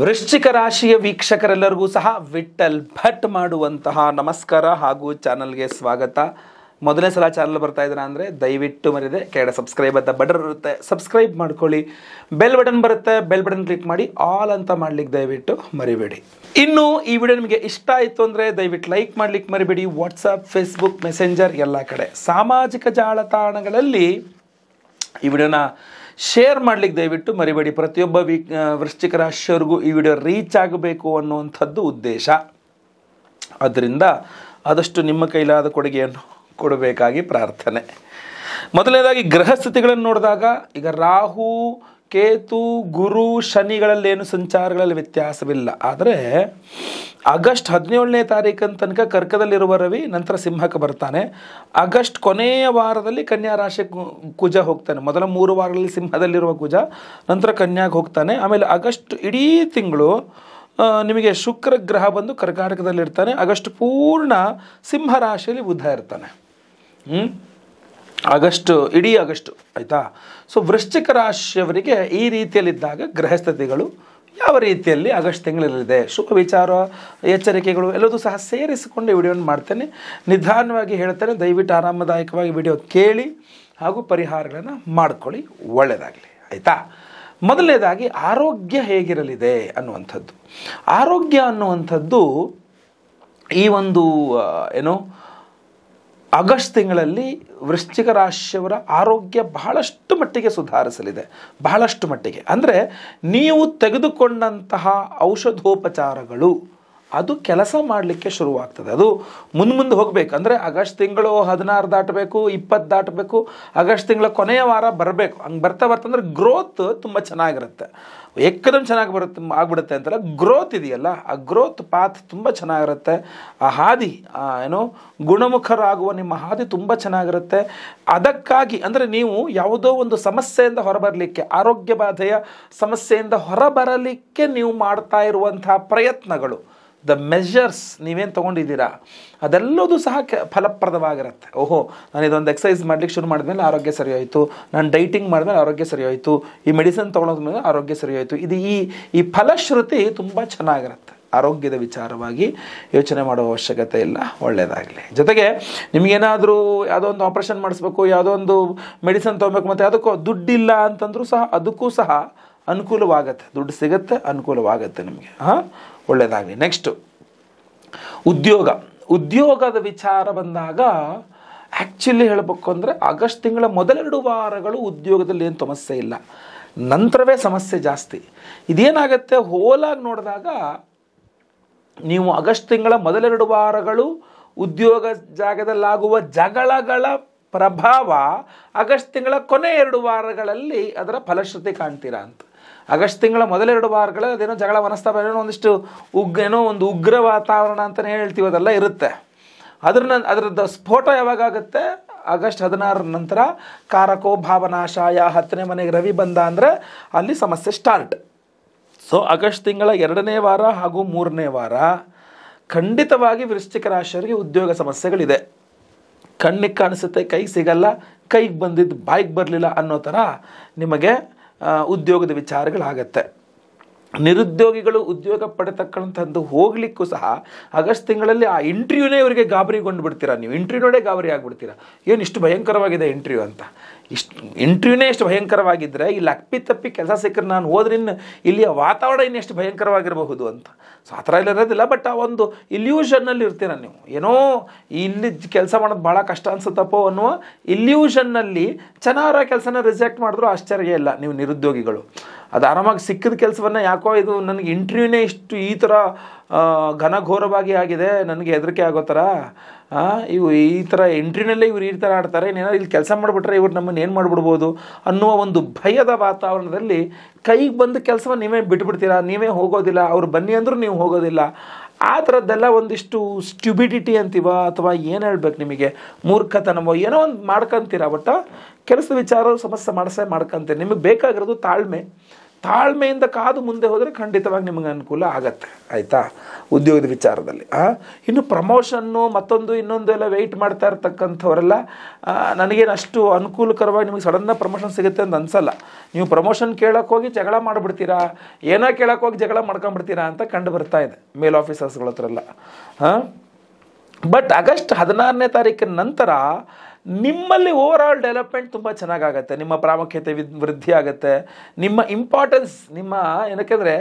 ವೃಶ್ಚಿಕ ರಾಶಿಯ ವೀಕ್ಷಕರೆಲ್ಲರಿಗೂ ಸಹ ವಿಠಲ್ ಭಟ್ ಮಾಡುವಂತಹ ನಮಸ್ಕಾರ ಹಾಗೂ ಚಾನಲ್ಗೆ ಸ್ವಾಗತ ಮೊದಲನೇ ಸಲ ಚಾನಲ್ ಬರ್ತಾ ಇದ್ದೀರಾ ಅಂದರೆ ದಯವಿಟ್ಟು ಮರಿದೆ ಕೆಳಗಡೆ ಸಬ್ಸ್ಕ್ರೈಬ್ ಅಂತ ಬಟನ್ ಇರುತ್ತೆ ಸಬ್ಸ್ಕ್ರೈಬ್ ಮಾಡ್ಕೊಳ್ಳಿ ಬೆಲ್ ಬಟನ್ ಬರುತ್ತೆ ಬೆಲ್ ಬಟನ್ ಕ್ಲಿಕ್ ಮಾಡಿ ಆಲ್ ಅಂತ ಮಾಡ್ಲಿಕ್ಕೆ ದಯವಿಟ್ಟು ಮರಿಬೇಡಿ ಇನ್ನು ಈ ವಿಡಿಯೋ ನಿಮಗೆ ಇಷ್ಟ ಆಯಿತು ಅಂದರೆ ದಯವಿಟ್ಟು ಲೈಕ್ ಮಾಡ್ಲಿಕ್ಕೆ ಮರಿಬೇಡಿ ವಾಟ್ಸಪ್ ಫೇಸ್ಬುಕ್ ಮೆಸೆಂಜರ್ ಎಲ್ಲ ಕಡೆ ಸಾಮಾಜಿಕ ಜಾಲತಾಣಗಳಲ್ಲಿ ಈ ವಿಡಿಯೋನ ಶೇರ್ ಮಾಡಲಿಕ್ಕೆ ದಯವಿಟ್ಟು ಮರಿಬೇಡಿ ಪ್ರತಿಯೊಬ್ಬ ವೀಕ್ ವೃಶ್ಚಿಕ ರಾಶಿಯವರಿಗೂ ಈ ವಿಡಿಯೋ ರೀಚ್ ಆಗಬೇಕು ಅನ್ನುವಂಥದ್ದು ಉದ್ದೇಶ ಅದರಿಂದ ಆದಷ್ಟು ನಿಮ್ಮ ಕೈಲಾದ ಕೊಡುಗೆಯನ್ನು ಕೊಡಬೇಕಾಗಿ ಪ್ರಾರ್ಥನೆ ಮೊದಲನೇದಾಗಿ ಗ್ರಹ ಸ್ಥಿತಿಗಳನ್ನು ನೋಡಿದಾಗ ಈಗ ರಾಹು ಕೇತು ಗುರು ಶನಿಗಳಲ್ಲಿ ಏನು ಸಂಚಾರಗಳಲ್ಲಿ ವ್ಯತ್ಯಾಸವಿಲ್ಲ ಆದರೆ ಆಗಸ್ಟ್ ಹದಿನೇಳನೇ ತಾರೀಕಿನ ತನಕ ಕರ್ಕದಲ್ಲಿರುವ ರವಿ ನಂತರ ಸಿಂಹಕ್ಕೆ ಬರ್ತಾನೆ ಆಗಸ್ಟ್ ಕೊನೆಯ ವಾರದಲ್ಲಿ ಕನ್ಯಾ ರಾಶಿ ಕುಜ ಹೋಗ್ತಾನೆ ಮೊದಲ ಮೂರು ವಾರಗಳಲ್ಲಿ ಸಿಂಹದಲ್ಲಿರುವ ಕುಜ ನಂತರ ಕನ್ಯಾಗೆ ಹೋಗ್ತಾನೆ ಆಮೇಲೆ ಆಗಸ್ಟ್ ಇಡೀ ತಿಂಗಳು ನಿಮಗೆ ಶುಕ್ರ ಗ್ರಹ ಬಂದು ಕರ್ಕಾಟಕದಲ್ಲಿರ್ತಾನೆ ಆಗಸ್ಟ್ ಪೂರ್ಣ ಸಿಂಹ ರಾಶಿಯಲ್ಲಿ ಬುಧ ಇರ್ತಾನೆ ಹ್ಞೂ ಆಗಸ್ಟ್ ಇಡೀ ಆಗಸ್ಟ್ ಆಯಿತಾ ಸೊ ವೃಶ್ಚಿಕ ರಾಶಿಯವರಿಗೆ ಈ ರೀತಿಯಲ್ಲಿದ್ದಾಗ ಗೃಹಸ್ಥಿತಿಗಳು ಯಾವ ರೀತಿಯಲ್ಲಿ ಆಗಸ್ಟ್ ತಿಂಗಳಲ್ಲಿದೆ ಶುಭ ವಿಚಾರ ಎಚ್ಚರಿಕೆಗಳು ಎಲ್ಲದೂ ಸಹ ಸೇರಿಸಿಕೊಂಡು ವಿಡಿಯೋನ ಮಾಡ್ತೇನೆ ನಿಧಾನವಾಗಿ ಹೇಳ್ತೇನೆ ದಯವಿಟ್ಟು ಆರಾಮದಾಯಕವಾಗಿ ವಿಡಿಯೋ ಕೇಳಿ ಹಾಗೂ ಪರಿಹಾರಗಳನ್ನು ಮಾಡ್ಕೊಳ್ಳಿ ಒಳ್ಳೆಯದಾಗಲಿ ಆಯಿತಾ ಮೊದಲನೇದಾಗಿ ಆರೋಗ್ಯ ಹೇಗಿರಲಿದೆ ಅನ್ನುವಂಥದ್ದು ಆರೋಗ್ಯ ಅನ್ನುವಂಥದ್ದು ಈ ಒಂದು ಏನು ಆಗಸ್ಟ್ ತಿಂಗಳಲ್ಲಿ ವೃಶ್ಚಿಕ ರಾಶಿಯವರ ಆರೋಗ್ಯ ಬಹಳಷ್ಟು ಮಟ್ಟಿಗೆ ಸುಧಾರಿಸಲಿದೆ ಬಹಳಷ್ಟು ಮಟ್ಟಿಗೆ ಅಂದರೆ ನೀವು ತೆಗೆದುಕೊಂಡಂತಹ ಔಷಧೋಪಚಾರಗಳು ಅದು ಕೆಲಸ ಮಾಡಲಿಕ್ಕೆ ಶುರುವಾಗ್ತದೆ ಅದು ಮುಂದೆ ಮುಂದೆ ಅಂದರೆ ಆಗಸ್ಟ್ ತಿಂಗಳು ಹದಿನಾರು ದಾಟಬೇಕು ಇಪ್ಪತ್ತು ದಾಟಬೇಕು ಆಗಸ್ಟ್ ತಿಂಗಳ ಕೊನೆಯ ವಾರ ಬರಬೇಕು ಹಂಗೆ ಬರ್ತಾ ಬರ್ತಂದ್ರೆ ಗ್ರೋತ್ ತುಂಬ ಚೆನ್ನಾಗಿರುತ್ತೆ ಎಕ್ಕದಮ್ ಚೆನ್ನಾಗಿ ಬರುತ್ತೆ ಆಗ್ಬಿಡುತ್ತೆ ಅಂತಲ್ಲ ಗ್ರೋತ್ ಇದೆಯಲ್ಲ ಆ ಗ್ರೋತ್ ಪಾತ್ ತುಂಬ ಚೆನ್ನಾಗಿರುತ್ತೆ ಆ ಹಾದಿ ಏನು ಗುಣಮುಖರಾಗುವ ನಿಮ್ಮ ಹಾದಿ ತುಂಬ ಚೆನ್ನಾಗಿರುತ್ತೆ ಅದಕ್ಕಾಗಿ ಅಂದರೆ ನೀವು ಯಾವುದೋ ಒಂದು ಸಮಸ್ಯೆಯಿಂದ ಹೊರಬರಲಿಕ್ಕೆ ಆರೋಗ್ಯ ಬಾಧೆಯ ಸಮಸ್ಯೆಯಿಂದ ಹೊರಬರಲಿಕ್ಕೆ ನೀವು ಮಾಡ್ತಾ ಇರುವಂತಹ ಪ್ರಯತ್ನಗಳು ದ ಮೆಷರ್ಸ್ ನೀವೇನು ತೊಗೊಂಡಿದ್ದೀರಾ ಅದೆಲ್ಲದೂ ಸಹ ಕೆ ಫಲಪ್ರದವಾಗಿರುತ್ತೆ ಓಹೋ ನಾನು ಇದೊಂದು ಎಕ್ಸಸೈಸ್ ಮಾಡಲಿಕ್ಕೆ ಶುರು ಮಾಡಿದ್ಮೇಲೆ ಆರೋಗ್ಯ ಸರಿ ಹೋಯಿತು ನಾನು ಡೈಟಿಂಗ್ ಮಾಡಿದ್ಮೇಲೆ ಆರೋಗ್ಯ ಸರಿ ಹೋಯಿತು ಈ ಮೆಡಿಸಿನ್ ಮೇಲೆ ಆರೋಗ್ಯ ಸರಿ ಹೋಯಿತು ಇದು ಈ ಈ ಫಲಶ್ರುತಿ ತುಂಬ ಚೆನ್ನಾಗಿರುತ್ತೆ ಆರೋಗ್ಯದ ವಿಚಾರವಾಗಿ ಯೋಚನೆ ಮಾಡುವ ಅವಶ್ಯಕತೆ ಇಲ್ಲ ಒಳ್ಳೆಯದಾಗಲಿ ಜೊತೆಗೆ ನಿಮಗೇನಾದರೂ ಯಾವುದೋ ಒಂದು ಆಪ್ರೇಷನ್ ಮಾಡಿಸ್ಬೇಕು ಯಾವುದೋ ಒಂದು ಮೆಡಿಸನ್ ತೊಗೊಬೇಕು ಮತ್ತು ಅದಕ್ಕೂ ದುಡ್ಡಿಲ್ಲ ಅಂತಂದರೂ ಸಹ ಅದಕ್ಕೂ ಸಹ ಅನುಕೂಲವಾಗತ್ತೆ ದುಡ್ಡು ಸಿಗುತ್ತೆ ಅನುಕೂಲವಾಗುತ್ತೆ ನಿಮಗೆ ಹಾಂ ಒಳ್ಳೆಯದಾಗಲಿ ನೆಕ್ಸ್ಟು ಉದ್ಯೋಗ ಉದ್ಯೋಗದ ವಿಚಾರ ಬಂದಾಗ ಆ್ಯಕ್ಚುಲಿ ಹೇಳಬೇಕು ಅಂದರೆ ಆಗಸ್ಟ್ ತಿಂಗಳ ಮೊದಲೆರಡು ವಾರಗಳು ಉದ್ಯೋಗದಲ್ಲಿ ಏನು ಸಮಸ್ಯೆ ಇಲ್ಲ ನಂತರವೇ ಸಮಸ್ಯೆ ಜಾಸ್ತಿ ಇದೇನಾಗುತ್ತೆ ಹೋಲಾಗಿ ನೋಡಿದಾಗ ನೀವು ಆಗಸ್ಟ್ ತಿಂಗಳ ಮೊದಲೆರಡು ವಾರಗಳು ಉದ್ಯೋಗ ಜಾಗದಲ್ಲಾಗುವ ಜಗಳಗಳ ಪ್ರಭಾವ ಆಗಸ್ಟ್ ತಿಂಗಳ ಕೊನೆ ಎರಡು ವಾರಗಳಲ್ಲಿ ಅದರ ಫಲಶ್ರುತಿ ಕಾಣ್ತೀರಾ ಅಂತ ಆಗಸ್ಟ್ ತಿಂಗಳ ಮೊದಲೆರಡು ವಾರಗಳ ಅದೇನೋ ಜಗಳ ವನಸ್ತಾಪ ಏನೋ ಒಂದಿಷ್ಟು ಉಗ್ ಏನೋ ಒಂದು ಉಗ್ರ ವಾತಾವರಣ ಅಂತಲೇ ಹೇಳ್ತೀವಿ ಅದೆಲ್ಲ ಇರುತ್ತೆ ಅದ್ರನ್ನ ಅದರದ್ದು ಸ್ಫೋಟ ಯಾವಾಗುತ್ತೆ ಆಗಸ್ಟ್ ಹದಿನಾರರ ನಂತರ ಕಾರಕೋ ಭಾವನಾಶಾಯ ಹತ್ತನೇ ಮನೆಗೆ ರವಿ ಬಂದ ಅಂದರೆ ಅಲ್ಲಿ ಸಮಸ್ಯೆ ಸ್ಟಾರ್ಟ್ ಸೊ ಆಗಸ್ಟ್ ತಿಂಗಳ ಎರಡನೇ ವಾರ ಹಾಗೂ ಮೂರನೇ ವಾರ ಖಂಡಿತವಾಗಿ ವೃಶ್ಚಿಕ ರಾಶಿಯವರಿಗೆ ಉದ್ಯೋಗ ಸಮಸ್ಯೆಗಳಿದೆ ಕಣ್ಣಿಗೆ ಕಾಣಿಸುತ್ತೆ ಕೈಗೆ ಸಿಗಲ್ಲ ಕೈಗೆ ಬಂದಿದ್ದು ಬಾಯಿಗೆ ಬರಲಿಲ್ಲ ಅನ್ನೋ ಥರ ನಿಮಗೆ ಉದ್ಯೋಗದ ವಿಚಾರಗಳಾಗತ್ತೆ ನಿರುದ್ಯೋಗಿಗಳು ಉದ್ಯೋಗ ಪಡೆತಕ್ಕಂಥದ್ದು ಹೋಗ್ಲಿಕ್ಕೂ ಸಹ ಆಗಸ್ಟ್ ತಿಂಗಳಲ್ಲಿ ಆ ಇಂಟರ್ವ್ಯೂನೇ ಇವರಿಗೆ ಗಾಬರಿಗೊಂಡು ಬಿಡ್ತೀರಾ ನೀವು ಇಂಟರ್ವ್ಯೂ ನೋಡೇ ಗಾಬರಿ ಆಗಿಬಿಡ್ತೀರಾ ಏನು ಇಷ್ಟು ಭಯಂಕರವಾಗಿದೆ ಇಂಟರ್ವ್ಯೂ ಅಂತ ಇಷ್ಟು ಇಂಟ್ರ್ಯೂನೇ ಎಷ್ಟು ಭಯಂಕರವಾಗಿದ್ದರೆ ಇಲ್ಲಿ ತಪ್ಪಿ ಕೆಲಸ ಸಿಕ್ಕರೆ ನಾನು ಹೋದ್ರಿನ್ನು ಇಲ್ಲಿಯ ವಾತಾವರಣ ಇನ್ನೆಷ್ಟು ಭಯಂಕರವಾಗಿರಬಹುದು ಅಂತ ಸೊ ಆ ಥರ ಇರೋದಿಲ್ಲ ಬಟ್ ಆ ಒಂದು ಇಲ್ಯೂಷನ್ನಲ್ಲಿ ಇರ್ತೀರ ನೀವು ಏನೋ ಇಲ್ಲಿ ಕೆಲಸ ಮಾಡೋದು ಭಾಳ ಕಷ್ಟ ಅನ್ಸುತ್ತಪ್ಪೋ ಅನ್ನುವ ಇಲ್ಯೂಷನ್ನಲ್ಲಿ ಚೆನ್ನಾಗಿರೋ ಕೆಲಸನ ರಿಜೆಕ್ಟ್ ಮಾಡಿದ್ರು ಆಶ್ಚರ್ಯ ಇಲ್ಲ ನೀವು ನಿರುದ್ಯೋಗಿಗಳು ಅದು ಆರಾಮಾಗಿ ಸಿಕ್ಕಿದ ಕೆಲಸವನ್ನು ಯಾಕೋ ಇದು ನನಗೆ ಇಂಟ್ರ್ಯೂನೇ ಇಷ್ಟು ಈ ಥರ ಘನಘೋರವಾಗಿ ಆಗಿದೆ ನನಗೆ ಹೆದರಿಕೆ ಆಗೋ ಥರ ಇವು ಈ ಥರ ಎಂಟ್ರಿನಲ್ಲೇ ಇವ್ರು ಈ ಥರ ಆಡ್ತಾರೆ ಇನ್ನೇನಾದ್ರು ಇಲ್ಲಿ ಕೆಲಸ ಮಾಡಿಬಿಟ್ರೆ ಇವ್ರು ನಮ್ಮನ್ನು ಏನು ಮಾಡಿಬಿಡ್ಬೋದು ಅನ್ನುವ ಒಂದು ಭಯದ ವಾತಾವರಣದಲ್ಲಿ ಕೈಗೆ ಬಂದು ಕೆಲಸವನ್ನು ನೀವೇ ಬಿಟ್ಬಿಡ್ತೀರಾ ನೀವೇ ಹೋಗೋದಿಲ್ಲ ಅವ್ರು ಬನ್ನಿ ಅಂದರೂ ನೀವು ಹೋಗೋದಿಲ್ಲ ಆ ಥರದ್ದೆಲ್ಲ ಒಂದಿಷ್ಟು ಸ್ಟ್ಯುಬಿಡಿಟಿ ಅಂತೀವ ಅಥವಾ ಏನು ಹೇಳ್ಬೇಕು ನಿಮಗೆ ಮೂರ್ಖತನವೋ ಏನೋ ಒಂದು ಮಾಡ್ಕೊತೀರ ಬಟ್ ಕೆಲಸದ ವಿಚಾರ ಸಮಸ್ಯೆ ಮಾಡಿಸೇ ಮಾಡ್ಕೊಂತೀರಿ ನಿಮಗೆ ಬೇಕಾಗಿರೋದು ತಾಳ್ಮೆ ತಾಳ್ಮೆಯಿಂದ ಕಾದು ಮುಂದೆ ಹೋದರೆ ಖಂಡಿತವಾಗಿ ನಿಮಗೆ ಅನುಕೂಲ ಆಗತ್ತೆ ಆಯಿತಾ ಉದ್ಯೋಗದ ವಿಚಾರದಲ್ಲಿ ಇನ್ನು ಪ್ರಮೋಷನ್ನು ಮತ್ತೊಂದು ಇನ್ನೊಂದು ಎಲ್ಲ ವೆಯ್ಟ್ ಮಾಡ್ತಾ ಇರ್ತಕ್ಕಂಥವರೆಲ್ಲ ನನಗೇನು ಅಷ್ಟು ಅನುಕೂಲಕರವಾಗಿ ನಿಮಗೆ ಸಡನ್ನ ಪ್ರಮೋಷನ್ ಸಿಗುತ್ತೆ ಅಂತ ಅನ್ಸಲ್ಲ ನೀವು ಪ್ರಮೋಷನ್ ಕೇಳೋಕೆ ಹೋಗಿ ಜಗಳ ಮಾಡಿಬಿಡ್ತೀರಾ ಏನೋ ಕೇಳೋಕೆ ಹೋಗಿ ಜಗಳ ಮಾಡ್ಕೊಂಬಿಡ್ತೀರಾ ಅಂತ ಕಂಡು ಬರ್ತಾ ಇದೆ ಮೇಲ್ ಆಫೀಸರ್ಸ್ಗಳ ಹತ್ರ ಎಲ್ಲ ಹಾಂ ಬಟ್ ಆಗಸ್ಟ್ ಹದಿನಾರನೇ ತಾರೀಕಿನ ನಂತರ ನಿಮ್ಮಲ್ಲಿ ಓವರ್ ಆಲ್ ಡೆವಲಪ್ಮೆಂಟ್ ತುಂಬ ಚೆನ್ನಾಗಾಗತ್ತೆ ನಿಮ್ಮ ಪ್ರಾಮುಖ್ಯತೆ ವೃದ್ಧಿ ಆಗುತ್ತೆ ನಿಮ್ಮ ಇಂಪಾರ್ಟೆನ್ಸ್ ನಿಮ್ಮ ಏನಕ್ಕೆಂದರೆ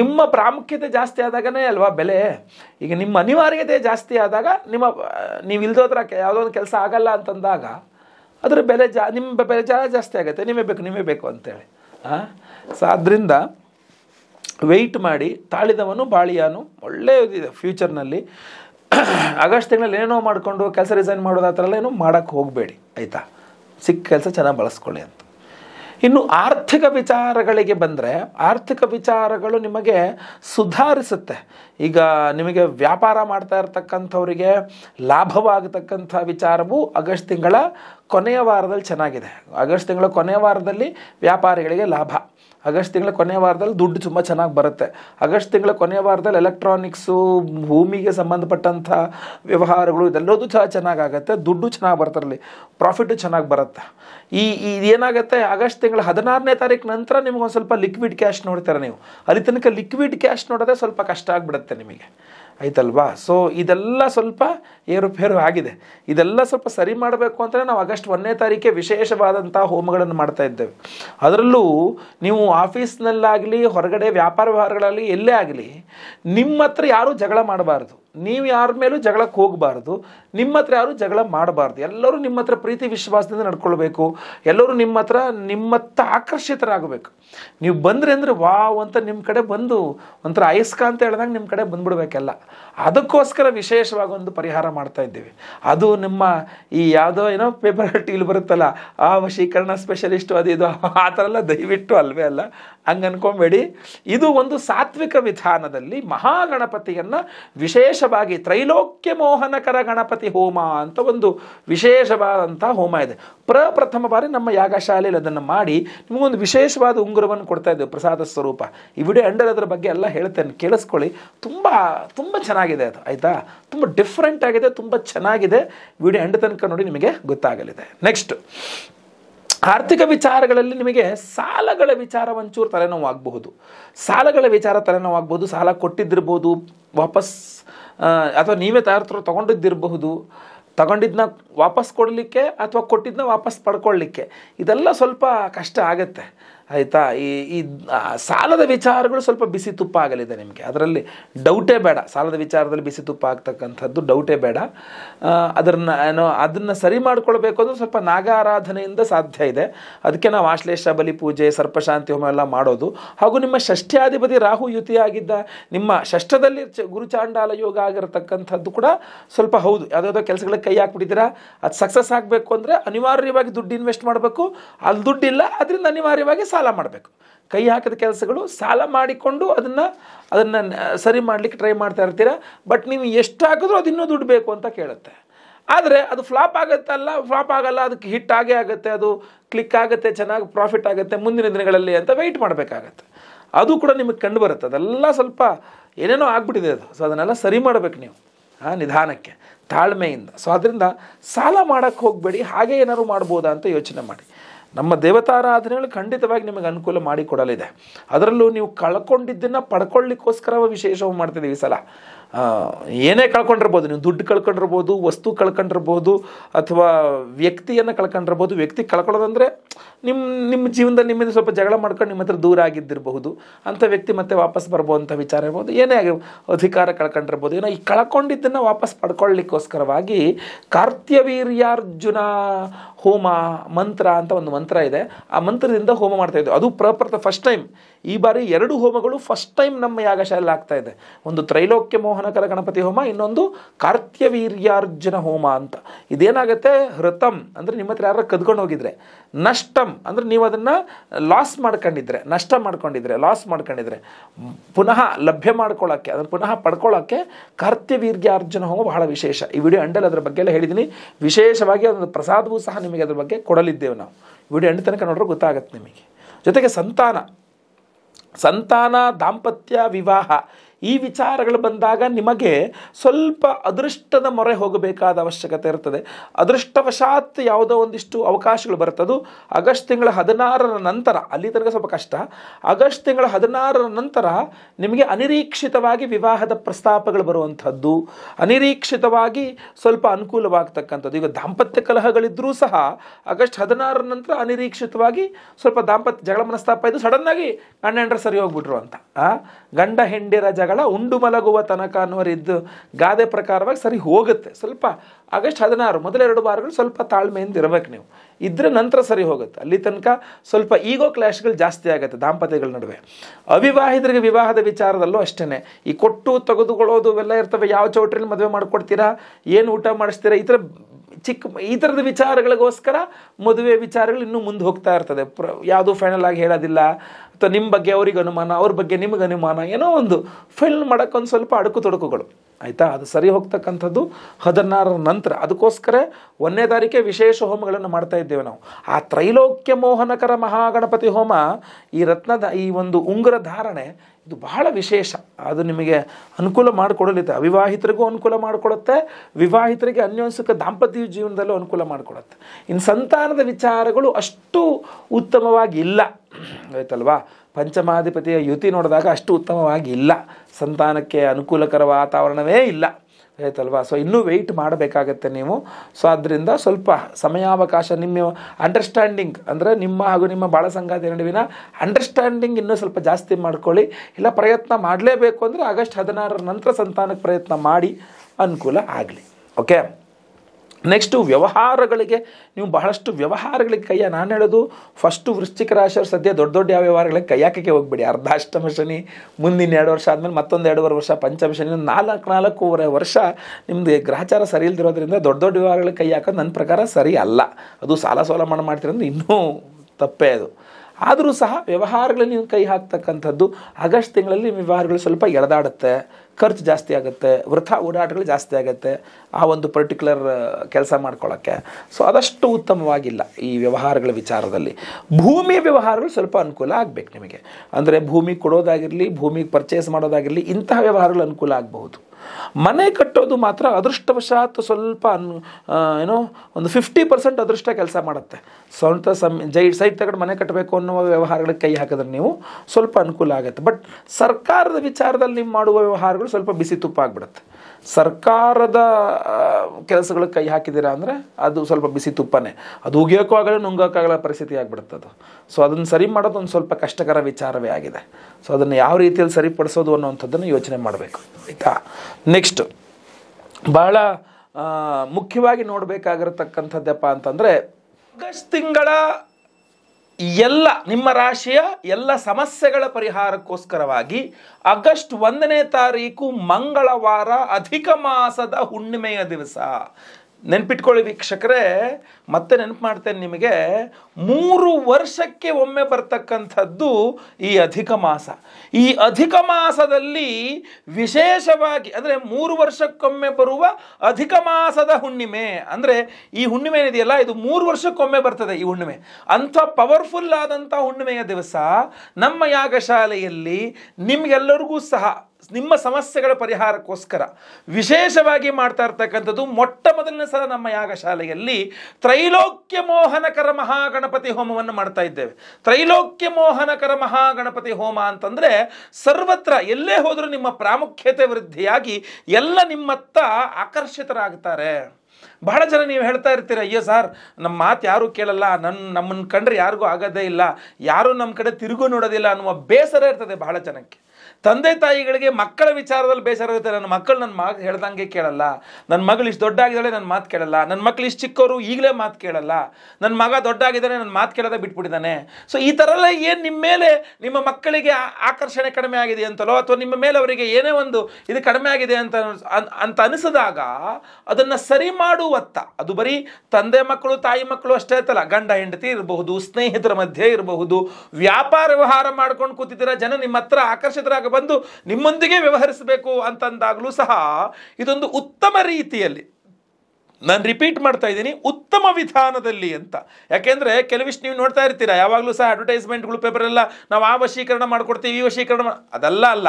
ನಿಮ್ಮ ಪ್ರಾಮುಖ್ಯತೆ ಜಾಸ್ತಿ ಆದಾಗನೇ ಅಲ್ವಾ ಬೆಲೆ ಈಗ ನಿಮ್ಮ ಅನಿವಾರ್ಯತೆ ಜಾಸ್ತಿ ಆದಾಗ ನಿಮ್ಮ ನೀವು ಇಲ್ದೋದ್ರ ಯಾವುದೋ ಒಂದು ಕೆಲಸ ಆಗಲ್ಲ ಅಂತಂದಾಗ ಅದರ ಬೆಲೆ ಜಾ ನಿಮ್ಮ ಬೆಲೆ ಜಾ ಜಾಸ್ತಿ ಆಗುತ್ತೆ ನಿಮಗೆ ಬೇಕು ನಿಮಗೆ ಬೇಕು ಅಂತೇಳಿ ಹಾಂ ಸೊ ಆದ್ದರಿಂದ ವೆಯ್ಟ್ ಮಾಡಿ ತಾಳಿದವನು ಬಾಳಿಯಾನು ಒಳ್ಳೆಯದಿದೆ ಫ್ಯೂಚರ್ನಲ್ಲಿ ಆಗಸ್ಟ್ ತಿಂಗಳಲ್ಲಿ ಏನೇನೋ ಮಾಡಿಕೊಂಡು ಕೆಲಸ ರಿಸೈನ್ ಮಾಡೋದು ಆ ಥರ ಎಲ್ಲ ಮಾಡೋಕ್ಕೆ ಹೋಗಬೇಡಿ ಆಯಿತಾ ಸಿಕ್ಕ ಕೆಲಸ ಚೆನ್ನಾಗಿ ಬಳಸ್ಕೊಳ್ಳಿ ಅಂತ ಇನ್ನು ಆರ್ಥಿಕ ವಿಚಾರಗಳಿಗೆ ಬಂದರೆ ಆರ್ಥಿಕ ವಿಚಾರಗಳು ನಿಮಗೆ ಸುಧಾರಿಸುತ್ತೆ ಈಗ ನಿಮಗೆ ವ್ಯಾಪಾರ ಮಾಡ್ತಾ ಇರತಕ್ಕಂಥವರಿಗೆ ಲಾಭವಾಗತಕ್ಕಂಥ ವಿಚಾರವು ಆಗಸ್ಟ್ ತಿಂಗಳ ಕೊನೆಯ ವಾರದಲ್ಲಿ ಚೆನ್ನಾಗಿದೆ ಆಗಸ್ಟ್ ತಿಂಗಳ ಕೊನೆಯ ವಾರದಲ್ಲಿ ವ್ಯಾಪಾರಿಗಳಿಗೆ ಲಾಭ ಆಗಸ್ಟ್ ತಿಂಗಳ ಕೊನೆಯ ವಾರದಲ್ಲಿ ದುಡ್ಡು ತುಂಬ ಚೆನ್ನಾಗಿ ಬರುತ್ತೆ ಆಗಸ್ಟ್ ತಿಂಗಳ ಕೊನೆಯ ವಾರದಲ್ಲಿ ಎಲೆಕ್ಟ್ರಾನಿಕ್ಸು ಭೂಮಿಗೆ ಸಂಬಂಧಪಟ್ಟಂಥ ವ್ಯವಹಾರಗಳು ಇದೆಲ್ಲದೂ ಸಹ ಚೆನ್ನಾಗಾಗತ್ತೆ ದುಡ್ಡು ಚೆನ್ನಾಗಿ ಬರ್ತಾರಲ್ಲಿ ಪ್ರಾಫಿಟ್ಟು ಚೆನ್ನಾಗಿ ಬರುತ್ತೆ ಈ ಇದೇನಾಗುತ್ತೆ ಆಗಸ್ಟ್ ತಿಂಗಳ ಹದಿನಾರನೇ ತಾರೀಕು ನಂತರ ನಿಮಗೊಂದು ಸ್ವಲ್ಪ ಲಿಕ್ವಿಡ್ ಕ್ಯಾಶ್ ನೋಡ್ತಾರೆ ನೀವು ಅಲ್ಲಿ ತನಕ ಲಿಕ್ವಿಡ್ ಕ್ಯಾಶ್ ನೋಡೋದೇ ಸ್ವಲ್ಪ ಕಷ್ಟ ಆಗಿಬಿಡುತ್ತೆ ನಿಮಗೆ ಆಯ್ತಲ್ವಾ ಸೊ ಇದೆಲ್ಲ ಸ್ವಲ್ಪ ಏರುಪೇರು ಆಗಿದೆ ಇದೆಲ್ಲ ಸ್ವಲ್ಪ ಸರಿ ಮಾಡಬೇಕು ಅಂತಲೇ ನಾವು ಆಗಸ್ಟ್ ಒಂದನೇ ತಾರೀಕೆ ವಿಶೇಷವಾದಂಥ ಹೋಮಗಳನ್ನು ಮಾಡ್ತಾ ಇದ್ದೇವೆ ಅದರಲ್ಲೂ ನೀವು ಆಫೀಸ್ನಲ್ಲಾಗಲಿ ಹೊರಗಡೆ ವ್ಯಾಪಾರ ವ್ಯವಹಾರಗಳಲ್ಲಿ ಎಲ್ಲೇ ಆಗಲಿ ನಿಮ್ಮ ಹತ್ರ ಯಾರೂ ಜಗಳ ಮಾಡಬಾರ್ದು ನೀವು ಯಾರ ಮೇಲೂ ಜಗಳಕ್ಕೆ ಹೋಗಬಾರ್ದು ನಿಮ್ಮ ಹತ್ರ ಯಾರು ಜಗಳ ಮಾಡಬಾರ್ದು ಎಲ್ಲರೂ ನಿಮ್ಮ ಹತ್ರ ಪ್ರೀತಿ ವಿಶ್ವಾಸದಿಂದ ನಡ್ಕೊಳ್ಬೇಕು ಎಲ್ಲರೂ ನಿಮ್ಮ ಹತ್ರ ನಿಮ್ಮತ್ತ ಆಕರ್ಷಿತರಾಗಬೇಕು ನೀವು ಬಂದ್ರೆ ಅಂದರೆ ವಾವ್ ಅಂತ ನಿಮ್ಮ ಕಡೆ ಬಂದು ಒಂಥರ ಅಯಸ್ಕ ಅಂತ ಹೇಳ್ದಂಗೆ ನಿಮ್ಮ ಕಡೆ ಬಂದ್ಬಿಡ್ಬೇಕೆಲ್ಲ ಅದಕ್ಕೋಸ್ಕರ ವಿಶೇಷವಾಗಿ ಒಂದು ಪರಿಹಾರ ಮಾಡ್ತಾ ಇದ್ದೀವಿ ಅದು ನಿಮ್ಮ ಈ ಯಾವುದೋ ಏನೋ ಪೇಪರ್ ಟೀಲ್ ಬರುತ್ತಲ್ಲ ಆ ವಶೀಕರಣ ಸ್ಪೆಷಲಿಸ್ಟು ಅದು ಇದು ಆ ಥರ ಎಲ್ಲ ದಯವಿಟ್ಟು ಅಲ್ವೇ ಅಲ್ಲ ಹಂಗೆ ಅನ್ಕೊಂಬೇಡಿ ಇದು ಒಂದು ಸಾತ್ವಿಕ ವಿಧಾನದಲ್ಲಿ ಮಹಾಗಣಪತಿಯನ್ನು ವಿಶೇಷವಾಗಿ ತ್ರೈಲೋಕ್ಯ ಮೋಹನಕರ ಗಣಪತಿ ಹೋಮ ಅಂತ ಒಂದು ವಿಶೇಷವಾದಂಥ ಹೋಮ ಇದೆ ಪ್ರಪ್ರಥಮ ಬಾರಿ ನಮ್ಮ ಯಾಗಶಾಲೆಯಲ್ಲಿ ಅದನ್ನು ಮಾಡಿ ನಿಮಗೊಂದು ವಿಶೇಷವಾದ ಉಂಗುರವನ್ನು ಕೊಡ್ತಾ ಇದ್ದೇವೆ ಪ್ರಸಾದ ಸ್ವರೂಪ ಈ ವಿಡಿಯೋ ಅಂಡರ್ ಅದರ ಬಗ್ಗೆ ಎಲ್ಲ ಹೇಳ್ತೇನೆ ಕೇಳಿಸ್ಕೊಳ್ಳಿ ತುಂಬ ತುಂಬ ಚೆನ್ನಾಗಿದೆ ಅದು ಆಯಿತಾ ತುಂಬ ಡಿಫ್ರೆಂಟ್ ಆಗಿದೆ ತುಂಬ ಚೆನ್ನಾಗಿದೆ ವಿಡಿಯೋ ಎಂಡ್ ತನಕ ನೋಡಿ ನಿಮಗೆ ಗೊತ್ತಾಗಲಿದೆ ನೆಕ್ಸ್ಟ್ ಆರ್ಥಿಕ ವಿಚಾರಗಳಲ್ಲಿ ನಿಮಗೆ ಸಾಲಗಳ ವಿಚಾರ ಒಂಚೂರು ತಲೆನೋವಾಗಬಹುದು ಸಾಲಗಳ ವಿಚಾರ ತಲೆನೋವಾಗಬಹುದು ಸಾಲ ಕೊಟ್ಟಿದ್ದಿರ್ಬೋದು ವಾಪಸ್ ಅಥವಾ ನೀವೇ ತಯಾರು ತೊಗೊಂಡಿದ್ದಿರಬಹುದು ತಗೊಂಡಿದ್ದನ್ನ ವಾಪಸ್ ಕೊಡಲಿಕ್ಕೆ ಅಥವಾ ಕೊಟ್ಟಿದ್ದನ್ನ ವಾಪಸ್ ಪಡ್ಕೊಳ್ಳಿಕ್ಕೆ ಇದೆಲ್ಲ ಸ್ವಲ್ಪ ಕಷ್ಟ ಆಗುತ್ತೆ ಆಯಿತಾ ಈ ಈ ಸಾಲದ ವಿಚಾರಗಳು ಸ್ವಲ್ಪ ಬಿಸಿ ತುಪ್ಪ ಆಗಲಿದೆ ನಿಮಗೆ ಅದರಲ್ಲಿ ಡೌಟೇ ಬೇಡ ಸಾಲದ ವಿಚಾರದಲ್ಲಿ ಬಿಸಿ ತುಪ್ಪ ಆಗ್ತಕ್ಕಂಥದ್ದು ಡೌಟೇ ಬೇಡ ಅದನ್ನು ಏನೋ ಅದನ್ನು ಸರಿ ಮಾಡ್ಕೊಳ್ಬೇಕು ಅಂದ್ರೆ ಸ್ವಲ್ಪ ನಾಗಾರಾಧನೆಯಿಂದ ಸಾಧ್ಯ ಇದೆ ಅದಕ್ಕೆ ನಾವು ಆಶ್ಲೇಷ ಬಲಿ ಪೂಜೆ ಸರ್ಪಶಾಂತಿ ಹೋಮ ಎಲ್ಲ ಮಾಡೋದು ಹಾಗೂ ನಿಮ್ಮ ಷಷ್ಠ್ಯಾಧಿಪತಿ ರಾಹು ಯುತಿಯಾಗಿದ್ದ ನಿಮ್ಮ ಷಷ್ಠದಲ್ಲಿ ಗುರುಚಾಂಡಾಲ ಯೋಗ ಆಗಿರತಕ್ಕಂಥದ್ದು ಕೂಡ ಸ್ವಲ್ಪ ಹೌದು ಯಾವುದಾದ್ರೂ ಕೆಲಸಗಳಿಗೆ ಕೈ ಹಾಕ್ಬಿಟ್ಟಿದ್ದೀರಾ ಅದು ಸಕ್ಸಸ್ ಆಗಬೇಕು ಅಂದರೆ ಅನಿವಾರ್ಯವಾಗಿ ದುಡ್ಡು ಇನ್ವೆಸ್ಟ್ ಮಾಡಬೇಕು ಅಲ್ಲಿ ದುಡ್ಡಿಲ್ಲ ಅದರಿಂದ ಅನಿವಾರ್ಯವಾಗಿ ಸಾಲ ಸಾಲ ಮಾಡಬೇಕು ಕೈ ಹಾಕಿದ ಕೆಲಸಗಳು ಸಾಲ ಮಾಡಿಕೊಂಡು ಅದನ್ನು ಅದನ್ನು ಸರಿ ಮಾಡಲಿಕ್ಕೆ ಟ್ರೈ ಮಾಡ್ತಾ ಇರ್ತೀರ ಬಟ್ ನೀವು ಎಷ್ಟು ಹಾಕಿದ್ರೂ ಅದು ಇನ್ನೂ ದುಡ್ಡು ಬೇಕು ಅಂತ ಕೇಳುತ್ತೆ ಆದರೆ ಅದು ಫ್ಲಾಪ್ ಆಗುತ್ತಲ್ಲ ಫ್ಲಾಪ್ ಆಗಲ್ಲ ಅದಕ್ಕೆ ಹಿಟ್ ಆಗೇ ಆಗುತ್ತೆ ಅದು ಕ್ಲಿಕ್ ಆಗುತ್ತೆ ಚೆನ್ನಾಗಿ ಪ್ರಾಫಿಟ್ ಆಗುತ್ತೆ ಮುಂದಿನ ದಿನಗಳಲ್ಲಿ ಅಂತ ವೆಯ್ಟ್ ಮಾಡಬೇಕಾಗತ್ತೆ ಅದು ಕೂಡ ನಿಮಗೆ ಕಂಡು ಬರುತ್ತೆ ಅದೆಲ್ಲ ಸ್ವಲ್ಪ ಏನೇನೋ ಆಗ್ಬಿಟ್ಟಿದೆ ಅದು ಸೊ ಅದನ್ನೆಲ್ಲ ಸರಿ ಮಾಡಬೇಕು ನೀವು ಹಾಂ ನಿಧಾನಕ್ಕೆ ತಾಳ್ಮೆಯಿಂದ ಸೊ ಅದರಿಂದ ಸಾಲ ಮಾಡೋಕ್ಕೆ ಹೋಗಬೇಡಿ ಹಾಗೆ ಏನಾದ್ರು ಮಾಡ್ಬೋದಾ ಅಂತ ಯೋಚನೆ ಮಾಡಿ ನಮ್ಮ ದೇವತಾರಾಧನೆಗಳು ಖಂಡಿತವಾಗಿ ನಿಮಗೆ ಅನುಕೂಲ ಮಾಡಿಕೊಡಲಿದೆ ಅದರಲ್ಲೂ ನೀವು ಕಳ್ಕೊಂಡಿದ್ದನ್ನು ಪಡ್ಕೊಳ್ಳಿಕ್ಕೋಸ್ಕರ ವಿಶೇಷವಾಗಿ ಮಾಡ್ತಿದ್ದೀವಿ ಈ ಸಲ ಏನೇ ಕಳ್ಕೊಂಡಿರ್ಬೋದು ನೀವು ದುಡ್ಡು ಕಳ್ಕೊಂಡಿರ್ಬೋದು ವಸ್ತು ಕಳ್ಕೊಂಡಿರ್ಬೋದು ಅಥವಾ ವ್ಯಕ್ತಿಯನ್ನು ಕಳ್ಕೊಂಡಿರ್ಬೋದು ವ್ಯಕ್ತಿ ಕಳ್ಕೊಳ್ಳೋದಂದರೆ ನಿಮ್ಮ ನಿಮ್ಮ ಜೀವನದಲ್ಲಿ ನಿಮ್ಮಿಂದ ಸ್ವಲ್ಪ ಜಗಳ ಮಾಡ್ಕೊಂಡು ನಿಮ್ಮ ಹತ್ರ ದೂರ ಆಗಿದ್ದಿರಬಹುದು ಅಂಥ ವ್ಯಕ್ತಿ ಮತ್ತೆ ವಾಪಸ್ ಬರ್ಬೋದಂಥ ವಿಚಾರ ಇರ್ಬೋದು ಏನೇ ಅಧಿಕಾರ ಕಳ್ಕೊಂಡಿರ್ಬೋದು ಏನೋ ಈ ಕಳ್ಕೊಂಡಿದ್ದನ್ನು ವಾಪಸ್ ಪಡ್ಕೊಳ್ಳಿಕ್ಕೋಸ್ಕರವಾಗಿ ಕಾರ್ತ್ಯವೀರ್ಯಾರ್ಜುನ ಹೋಮ ಮಂತ್ರ ಅಂತ ಒಂದು ಮಂತ್ರ ಇದೆ ಆ ಮಂತ್ರದಿಂದ ಹೋಮ ಮಾಡ್ತಾ ಇದ್ದೆ ಅದು ಪ್ರಪ್ರಥ ಫಸ್ಟ್ ಟೈಮ್ ಈ ಬಾರಿ ಎರಡು ಹೋಮಗಳು ಫಸ್ಟ್ ಟೈಮ್ ನಮ್ಮ ಯಾಗಶಾಲೆಯಲ್ಲಿ ಆಗ್ತಾ ಇದೆ ಒಂದು ತ್ರೈಲೋಕ್ಯ ಮೋಹ ಮೋಹನಕರ ಗಣಪತಿ ಹೋಮ ಇನ್ನೊಂದು ಕಾರ್ತ್ಯವೀರ್ಯಾರ್ಜುನ ಹೋಮ ಅಂತ ಇದೇನಾಗುತ್ತೆ ಹೃತಂ ಅಂದರೆ ನಿಮ್ಮ ಹತ್ರ ಯಾರು ಕದ್ಕೊಂಡು ಹೋಗಿದ್ರೆ ನಷ್ಟಂ ಅಂದ್ರೆ ನೀವು ಅದನ್ನು ಲಾಸ್ ಮಾಡ್ಕೊಂಡಿದ್ರೆ ನಷ್ಟ ಮಾಡ್ಕೊಂಡಿದ್ರೆ ಲಾಸ್ ಮಾಡ್ಕೊಂಡಿದ್ರೆ ಪುನಃ ಲಭ್ಯ ಮಾಡ್ಕೊಳ್ಳೋಕ್ಕೆ ಅದನ್ನು ಪುನಃ ಪಡ್ಕೊಳ್ಳೋಕ್ಕೆ ಕಾರ್ತ್ಯವೀರ್ಯಾರ್ಜುನ ಹೋಮ ಬಹಳ ವಿಶೇಷ ಈ ವಿಡಿಯೋ ಅಂಡಲ್ಲಿ ಅದರ ಬಗ್ಗೆ ಎಲ್ಲ ಹೇಳಿದ್ದೀನಿ ವಿಶೇಷವಾಗಿ ಅದೊಂದು ಪ್ರಸಾದವೂ ಸಹ ನಿಮಗೆ ಅದರ ಬಗ್ಗೆ ಕೊಡಲಿದ್ದೇವೆ ನಾವು ವಿಡಿಯೋ ಎಂಡ್ ತನಕ ನೋಡ್ರೆ ಗೊತ್ತಾಗುತ್ತೆ ನಿಮಗೆ ಜೊತೆಗೆ ಸಂತಾನ ಸಂತಾನ ದಾಂಪತ್ಯ ವಿವಾಹ ಈ ವಿಚಾರಗಳು ಬಂದಾಗ ನಿಮಗೆ ಸ್ವಲ್ಪ ಅದೃಷ್ಟದ ಮೊರೆ ಹೋಗಬೇಕಾದ ಅವಶ್ಯಕತೆ ಇರ್ತದೆ ಅದೃಷ್ಟವಶಾತ್ ಯಾವುದೋ ಒಂದಿಷ್ಟು ಅವಕಾಶಗಳು ಬರ್ತದೋ ಆಗಸ್ಟ್ ತಿಂಗಳ ಹದಿನಾರರ ನಂತರ ಅಲ್ಲಿ ತನಕ ಸ್ವಲ್ಪ ಕಷ್ಟ ಆಗಸ್ಟ್ ತಿಂಗಳ ಹದಿನಾರರ ನಂತರ ನಿಮಗೆ ಅನಿರೀಕ್ಷಿತವಾಗಿ ವಿವಾಹದ ಪ್ರಸ್ತಾಪಗಳು ಬರುವಂಥದ್ದು ಅನಿರೀಕ್ಷಿತವಾಗಿ ಸ್ವಲ್ಪ ಅನುಕೂಲವಾಗ್ತಕ್ಕಂಥದ್ದು ಈಗ ದಾಂಪತ್ಯ ಕಲಹಗಳಿದ್ದರೂ ಸಹ ಆಗಸ್ಟ್ ಹದಿನಾರರ ನಂತರ ಅನಿರೀಕ್ಷಿತವಾಗಿ ಸ್ವಲ್ಪ ದಾಂಪತ್ಯ ಜಗಳ ಮನಸ್ತಾಪ ಇದ್ದು ಸಡನ್ನಾಗಿ ಗಂಡ ಹೆಂಡ್ರ ಸರಿ ಹೋಗ್ಬಿಟ್ರು ಅಂತ ಗಂಡ ಹೆಂಡಿರ ಜಗಳ ಜಗಳ ಉಂಡು ಮಲಗುವ ತನಕ ಅನ್ನೋರಿದ್ದು ಗಾದೆ ಪ್ರಕಾರವಾಗಿ ಸರಿ ಹೋಗುತ್ತೆ ಸ್ವಲ್ಪ ಆಗಸ್ಟ್ ಹದಿನಾರು ಮೊದಲೆರಡು ವಾರಗಳು ಸ್ವಲ್ಪ ತಾಳ್ಮೆಯಿಂದ ಇರಬೇಕು ನೀವು ಇದ್ರ ನಂತರ ಸರಿ ಹೋಗುತ್ತೆ ಅಲ್ಲಿ ತನಕ ಸ್ವಲ್ಪ ಈಗೋ ಕ್ಲಾಶ್ಗಳು ಜಾಸ್ತಿ ಆಗುತ್ತೆ ದಾಂಪತ್ಯಗಳ ನಡುವೆ ಅವಿವಾಹಿತರಿಗೆ ವಿವಾಹದ ವಿಚಾರದಲ್ಲೂ ಅಷ್ಟೇ ಈ ಕೊಟ್ಟು ತೆಗೆದುಕೊಳ್ಳೋದು ಇವೆಲ್ಲ ಇರ್ತವೆ ಯಾವ ಚೌಟ್ರಿಲಿ ಮದುವೆ ಮಾಡಿಕೊಡ್ತೀರಾ ಏನು ಊಟ ಮಾಡಿಸ್ತೀರಾ ಈ ಥರ ಚಿಕ್ಕ ಈ ಥರದ ವಿಚಾರಗಳಿಗೋಸ್ಕರ ಮದುವೆ ವಿಚಾರಗಳು ಇನ್ನೂ ಮುಂದೆ ಹೋಗ್ತಾ ಇರ್ತದೆ ಪ್ರ ಯಾವುದೂ ಫೈನಲ್ ಆಗಿ ಹೇಳೋದಿಲ್ಲ ಅಥವಾ ನಿಮ್ಮ ಬಗ್ಗೆ ಅವ್ರಿಗೆ ಅನುಮಾನ ಅವ್ರ ಬಗ್ಗೆ ನಿಮಗೆ ಅನುಮಾನ ಏನೋ ಒಂದು ಫೈನಲ್ ಮಾಡೋಕ್ಕೊಂದು ಸ್ವಲ್ಪ ಅಡಕು ತೊಡಕುಗಳು ಆಯಿತಾ ಅದು ಸರಿ ಹೋಗ್ತಕ್ಕಂಥದ್ದು ಹದಿನಾರರ ನಂತರ ಅದಕ್ಕೋಸ್ಕರ ಒಂದನೇ ತಾರೀಕೆ ವಿಶೇಷ ಹೋಮಗಳನ್ನು ಮಾಡ್ತಾ ಇದ್ದೇವೆ ನಾವು ಆ ತ್ರೈಲೋಕ್ಯ ಮೋಹನಕರ ಮಹಾಗಣಪತಿ ಹೋಮ ಈ ರತ್ನದ ಈ ಒಂದು ಉಂಗುರ ಧಾರಣೆ ಇದು ಬಹಳ ವಿಶೇಷ ಅದು ನಿಮಗೆ ಅನುಕೂಲ ಮಾಡಿಕೊಡಲಿದೆ ಅವಿವಾಹಿತರಿಗೂ ಅನುಕೂಲ ಮಾಡಿಕೊಡುತ್ತೆ ವಿವಾಹಿತರಿಗೆ ಅನ್ಯೋನ್ಸುಖ ದಾಂಪತ್ಯ ಜೀವನದಲ್ಲೂ ಅನುಕೂಲ ಮಾಡಿಕೊಡುತ್ತೆ ಇನ್ನು ಸಂತಾನದ ವಿಚಾರಗಳು ಅಷ್ಟು ಉತ್ತಮವಾಗಿ ಇಲ್ಲ ಆಯ್ತಲ್ವಾ ಪಂಚಮಾಧಿಪತಿಯ ಯುತಿ ನೋಡಿದಾಗ ಅಷ್ಟು ಉತ್ತಮವಾಗಿ ಇಲ್ಲ ಸಂತಾನಕ್ಕೆ ಅನುಕೂಲಕರ ವಾತಾವರಣವೇ ಇಲ್ಲ ಆಯ್ತಲ್ವಾ ಸೊ ಇನ್ನೂ ವೆಯ್ಟ್ ಮಾಡಬೇಕಾಗತ್ತೆ ನೀವು ಸೊ ಅದರಿಂದ ಸ್ವಲ್ಪ ಸಮಯಾವಕಾಶ ನಿಮ್ಮ ಅಂಡರ್ಸ್ಟ್ಯಾಂಡಿಂಗ್ ಅಂದರೆ ನಿಮ್ಮ ಹಾಗೂ ನಿಮ್ಮ ಬಾಳ ಸಂಗಾತಿ ನಡುವಿನ ಅಂಡರ್ಸ್ಟ್ಯಾಂಡಿಂಗ್ ಇನ್ನೂ ಸ್ವಲ್ಪ ಜಾಸ್ತಿ ಮಾಡ್ಕೊಳ್ಳಿ ಇಲ್ಲ ಪ್ರಯತ್ನ ಮಾಡಲೇಬೇಕು ಅಂದರೆ ಆಗಸ್ಟ್ ಹದಿನಾರರ ನಂತರ ಸಂತಾನಕ್ಕೆ ಪ್ರಯತ್ನ ಮಾಡಿ ಅನುಕೂಲ ಆಗಲಿ ಓಕೆ ನೆಕ್ಸ್ಟು ವ್ಯವಹಾರಗಳಿಗೆ ನೀವು ಬಹಳಷ್ಟು ವ್ಯವಹಾರಗಳಿಗೆ ಕೈಯ ನಾನು ಹೇಳೋದು ಫಸ್ಟು ವೃಶ್ಚಿಕ ರಾಶಿಯವರು ಸದ್ಯ ದೊಡ್ಡ ದೊಡ್ಡ ಯಾವ ವ್ಯವಹಾರಗಳಿಗೆ ಕೈ ಹಾಕಕ್ಕೆ ಹೋಗ್ಬೇಡಿ ಅರ್ಧಾಷ್ಟಮ ಶನಿ ಮುಂದಿನ ಎರಡು ವರ್ಷ ಆದಮೇಲೆ ಮತ್ತೊಂದು ಎರಡೂವರೆ ವರ್ಷ ಪಂಚಮ ಶನಿ ನಾಲ್ಕು ನಾಲ್ಕೂವರೆ ವರ್ಷ ನಿಮ್ಮದು ಗ್ರಹಚಾರ ಸರಿ ಇಲ್ದಿರೋದ್ರಿಂದ ದೊಡ್ಡ ದೊಡ್ಡ ವ್ಯವಹಾರಗಳಿಗೆ ಕೈ ಹಾಕೋದು ನನ್ನ ಪ್ರಕಾರ ಸರಿ ಅಲ್ಲ ಅದು ಸಾಲ ಸೋಲ ಮಾಡಿ ಮಾಡ್ತಿರೋದು ಇನ್ನೂ ತಪ್ಪೇ ಅದು ಆದರೂ ಸಹ ವ್ಯವಹಾರಗಳಲ್ಲಿ ನೀವು ಕೈ ಹಾಕ್ತಕ್ಕಂಥದ್ದು ಆಗಸ್ಟ್ ತಿಂಗಳಲ್ಲಿ ವ್ಯವಹಾರಗಳು ಸ್ವಲ್ಪ ಎಳೆದಾಡುತ್ತೆ ಖರ್ಚು ಜಾಸ್ತಿ ಆಗುತ್ತೆ ವೃಥ ಓಡಾಟಗಳು ಜಾಸ್ತಿ ಆಗುತ್ತೆ ಆ ಒಂದು ಪರ್ಟಿಕ್ಯುಲರ್ ಕೆಲಸ ಮಾಡ್ಕೊಳ್ಳೋಕ್ಕೆ ಸೊ ಅದಷ್ಟು ಉತ್ತಮವಾಗಿಲ್ಲ ಈ ವ್ಯವಹಾರಗಳ ವಿಚಾರದಲ್ಲಿ ಭೂಮಿ ವ್ಯವಹಾರಗಳು ಸ್ವಲ್ಪ ಅನುಕೂಲ ಆಗಬೇಕು ನಿಮಗೆ ಅಂದರೆ ಭೂಮಿ ಕೊಡೋದಾಗಿರಲಿ ಭೂಮಿ ಪರ್ಚೇಸ್ ಮಾಡೋದಾಗಿರಲಿ ಇಂತಹ ವ್ಯವಹಾರಗಳು ಅನುಕೂಲ ಆಗಬಹುದು ಮನೆ ಕಟ್ಟೋದು ಮಾತ್ರ ಅದೃಷ್ಟವಶಾತ್ ಸ್ವಲ್ಪ ಏನೋ ಒಂದು ಫಿಫ್ಟಿ ಪರ್ಸೆಂಟ್ ಅದೃಷ್ಟ ಕೆಲಸ ಮಾಡುತ್ತೆ ಸ್ವಂತ ಸಮ್ ಜೈ ಸೈಟ್ ತಗೊಂಡು ಮನೆ ಕಟ್ಟಬೇಕು ಅನ್ನುವ ವ್ಯವಹಾರಗಳಿಗೆ ಕೈ ಹಾಕಿದ್ರೆ ನೀವು ಸ್ವಲ್ಪ ಅನುಕೂಲ ಆಗುತ್ತೆ ಬಟ್ ಸರ್ಕಾರದ ವಿಚಾರದಲ್ಲಿ ನೀವು ಮಾಡುವ ವ್ಯವಹಾರಗಳು ಸ್ವಲ್ಪ ಬಿಸಿ ತುಪ್ಪ ಆಗಿಬಿಡುತ್ತೆ ಸರ್ಕಾರದ ಕೆಲಸಗಳಿಗೆ ಕೈ ಹಾಕಿದ್ದೀರಾ ಅಂದರೆ ಅದು ಸ್ವಲ್ಪ ಬಿಸಿ ತುಪ್ಪನೇ ಅದು ಉಗಿಯೋಕ್ಕೂ ಆಗಲ್ಲ ನುಂಗೋಕ್ಕಾಗಲ್ಲ ಪರಿಸ್ಥಿತಿ ಆಗಿಬಿಡುತ್ತೆ ಅದು ಸೊ ಅದನ್ನು ಸರಿ ಮಾಡೋದು ಒಂದು ಸ್ವಲ್ಪ ಕಷ್ಟಕರ ವಿಚಾರವೇ ಆಗಿದೆ ಸೊ ಅದನ್ನು ಯಾವ ರೀತಿಯಲ್ಲಿ ಸರಿಪಡಿಸೋದು ಅನ್ನೋವಂಥದ್ದನ್ನು ಯೋಚನೆ ಮಾಡಬೇಕು ಆಯಿತಾ ನೆಕ್ಸ್ಟ್ ಬಹಳ ಮುಖ್ಯವಾಗಿ ನೋಡಬೇಕಾಗಿರತಕ್ಕಂಥದ್ದಪ್ಪ ಅಂತಂದರೆ ಆಗಸ್ಟ್ ತಿಂಗಳ ಎಲ್ಲ ನಿಮ್ಮ ರಾಶಿಯ ಎಲ್ಲ ಸಮಸ್ಯೆಗಳ ಪರಿಹಾರಕ್ಕೋಸ್ಕರವಾಗಿ ಆಗಸ್ಟ್ ಒಂದನೇ ತಾರೀಕು ಮಂಗಳವಾರ ಅಧಿಕ ಮಾಸದ ಹುಣ್ಣಿಮೆಯ ದಿವಸ ನೆನ್ಪಿಟ್ಕೊಳ್ಳಿ ವೀಕ್ಷಕರೇ ಮತ್ತೆ ನೆನಪು ಮಾಡ್ತೇನೆ ನಿಮಗೆ ಮೂರು ವರ್ಷಕ್ಕೆ ಒಮ್ಮೆ ಬರ್ತಕ್ಕಂಥದ್ದು ಈ ಅಧಿಕ ಮಾಸ ಈ ಅಧಿಕ ಮಾಸದಲ್ಲಿ ವಿಶೇಷವಾಗಿ ಅಂದರೆ ಮೂರು ವರ್ಷಕ್ಕೊಮ್ಮೆ ಬರುವ ಅಧಿಕ ಮಾಸದ ಹುಣ್ಣಿಮೆ ಅಂದರೆ ಈ ಹುಣ್ಣಿಮೆ ಏನಿದೆಯಲ್ಲ ಇದು ಮೂರು ವರ್ಷಕ್ಕೊಮ್ಮೆ ಬರ್ತದೆ ಈ ಹುಣ್ಣಿಮೆ ಅಂಥ ಪವರ್ಫುಲ್ ಆದಂಥ ಹುಣ್ಣಿಮೆಯ ದಿವಸ ನಮ್ಮ ಯಾಗಶಾಲೆಯಲ್ಲಿ ನಿಮಗೆಲ್ಲರಿಗೂ ಸಹ ನಿಮ್ಮ ಸಮಸ್ಯೆಗಳ ಪರಿಹಾರಕ್ಕೋಸ್ಕರ ವಿಶೇಷವಾಗಿ ಮಾಡ್ತಾ ಇರ್ತಕ್ಕಂಥದ್ದು ಮೊಟ್ಟ ಮೊದಲನೇ ಸಲ ನಮ್ಮ ಯಾಗಶಾಲೆಯಲ್ಲಿ ತ್ರೈಲೋಕ್ಯ ಮೋಹನಕರ ಮಹಾಗಣಪತಿ ಹೋಮವನ್ನು ಮಾಡ್ತಾ ಇದ್ದೇವೆ ತ್ರೈಲೋಕ್ಯ ಮೋಹನಕರ ಮಹಾಗಣಪತಿ ಹೋಮ ಅಂತಂದರೆ ಸರ್ವತ್ರ ಎಲ್ಲೇ ಹೋದರೂ ನಿಮ್ಮ ಪ್ರಾಮುಖ್ಯತೆ ವೃದ್ಧಿಯಾಗಿ ಎಲ್ಲ ನಿಮ್ಮತ್ತ ಆಕರ್ಷಿತರಾಗ್ತಾರೆ ಬಹಳ ಜನ ನೀವು ಹೇಳ್ತಾ ಇರ್ತೀರ ಅಯ್ಯೋ ಸರ್ ನಮ್ಮ ಮಾತು ಯಾರೂ ಕೇಳಲ್ಲ ನನ್ನ ನಮ್ಮನ್ನು ಕಂಡ್ರೆ ಯಾರಿಗೂ ಆಗೋದೇ ಇಲ್ಲ ಯಾರೂ ನಮ್ಮ ಕಡೆ ತಿರುಗು ನೋಡೋದಿಲ್ಲ ಅನ್ನುವ ಬೇಸರ ಇರ್ತದೆ ಬಹಳ ಜನಕ್ಕೆ ತಂದೆ ತಾಯಿಗಳಿಗೆ ಮಕ್ಕಳ ವಿಚಾರದಲ್ಲಿ ಬೇಸರ ಇರುತ್ತೆ ನನ್ನ ಮಕ್ಕಳು ನನ್ನ ಮಗ ಹೇಳ್ದಂಗೆ ಕೇಳಲ್ಲ ನನ್ನ ಮಗಳು ಇಷ್ಟು ದೊಡ್ಡ ಆಗಿದ್ದಾಳೆ ನನ್ನ ಮಾತು ಕೇಳಲ್ಲ ನನ್ನ ಮಕ್ಕಳು ಇಷ್ಟು ಚಿಕ್ಕವರು ಈಗಲೇ ಮಾತು ಕೇಳಲ್ಲ ನನ್ನ ಮಗ ದೊಡ್ಡ ಆಗಿದ್ದಾನೆ ನನ್ನ ಮಾತು ಕೇಳದೆ ಬಿಟ್ಬಿಟ್ಟಿದ್ದಾನೆ ಸೊ ಈ ಥರ ಎಲ್ಲ ಏನು ನಿಮ್ಮ ಮೇಲೆ ನಿಮ್ಮ ಮಕ್ಕಳಿಗೆ ಆಕರ್ಷಣೆ ಕಡಿಮೆ ಆಗಿದೆ ಅಂತಲೋ ಅಥವಾ ನಿಮ್ಮ ಮೇಲೆ ಅವರಿಗೆ ಏನೇ ಒಂದು ಇದು ಕಡಿಮೆ ಆಗಿದೆ ಅಂತ ಅಂತ ಅನಿಸಿದಾಗ ಅದನ್ನು ಸರಿ ಮಾಡುವತ್ತ ಅದು ಬರೀ ತಂದೆ ಮಕ್ಕಳು ತಾಯಿ ಮಕ್ಕಳು ಅಷ್ಟೇ ಇರ್ತಲ್ಲ ಗಂಡ ಹೆಂಡತಿ ಇರಬಹುದು ಸ್ನೇಹಿತರ ಮಧ್ಯೆ ಇರಬಹುದು ವ್ಯಾಪಾರ ವ್ಯವಹಾರ ಮಾಡ್ಕೊಂಡು ಕೂತಿದ್ದೀರಾ ಜನ ನಿಮ್ಮ ಹತ್ರ ಆಕರ್ಷಿತರಾಗ ಬಂದು ನಿಮ್ಮೊಂದಿಗೆ ವ್ಯವಹರಿಸಬೇಕು ಅಂತಂದಾಗಲೂ ಸಹ ಇದೊಂದು ಉತ್ತಮ ರೀತಿಯಲ್ಲಿ ನಾನು ರಿಪೀಟ್ ಮಾಡ್ತಾ ಇದ್ದೀನಿ ಉತ್ತಮ ವಿಧಾನದಲ್ಲಿ ಅಂತ ಯಾಕೆಂದರೆ ಕೆಲವಿಷ್ಟು ನೀವು ನೋಡ್ತಾ ಇರ್ತೀರಾ ಯಾವಾಗಲೂ ಸಹ ಅಡ್ವರ್ಟೈಸ್ಮೆಂಟ್ಗಳು ಪೇಪರೆಲ್ಲ ನಾವು ಆ ವಶೀಕರಣ ಮಾಡಿಕೊಡ್ತೀವಿ ಈ ವಶೀಕರಣ ಅದಲ್ಲ ಅಲ್ಲ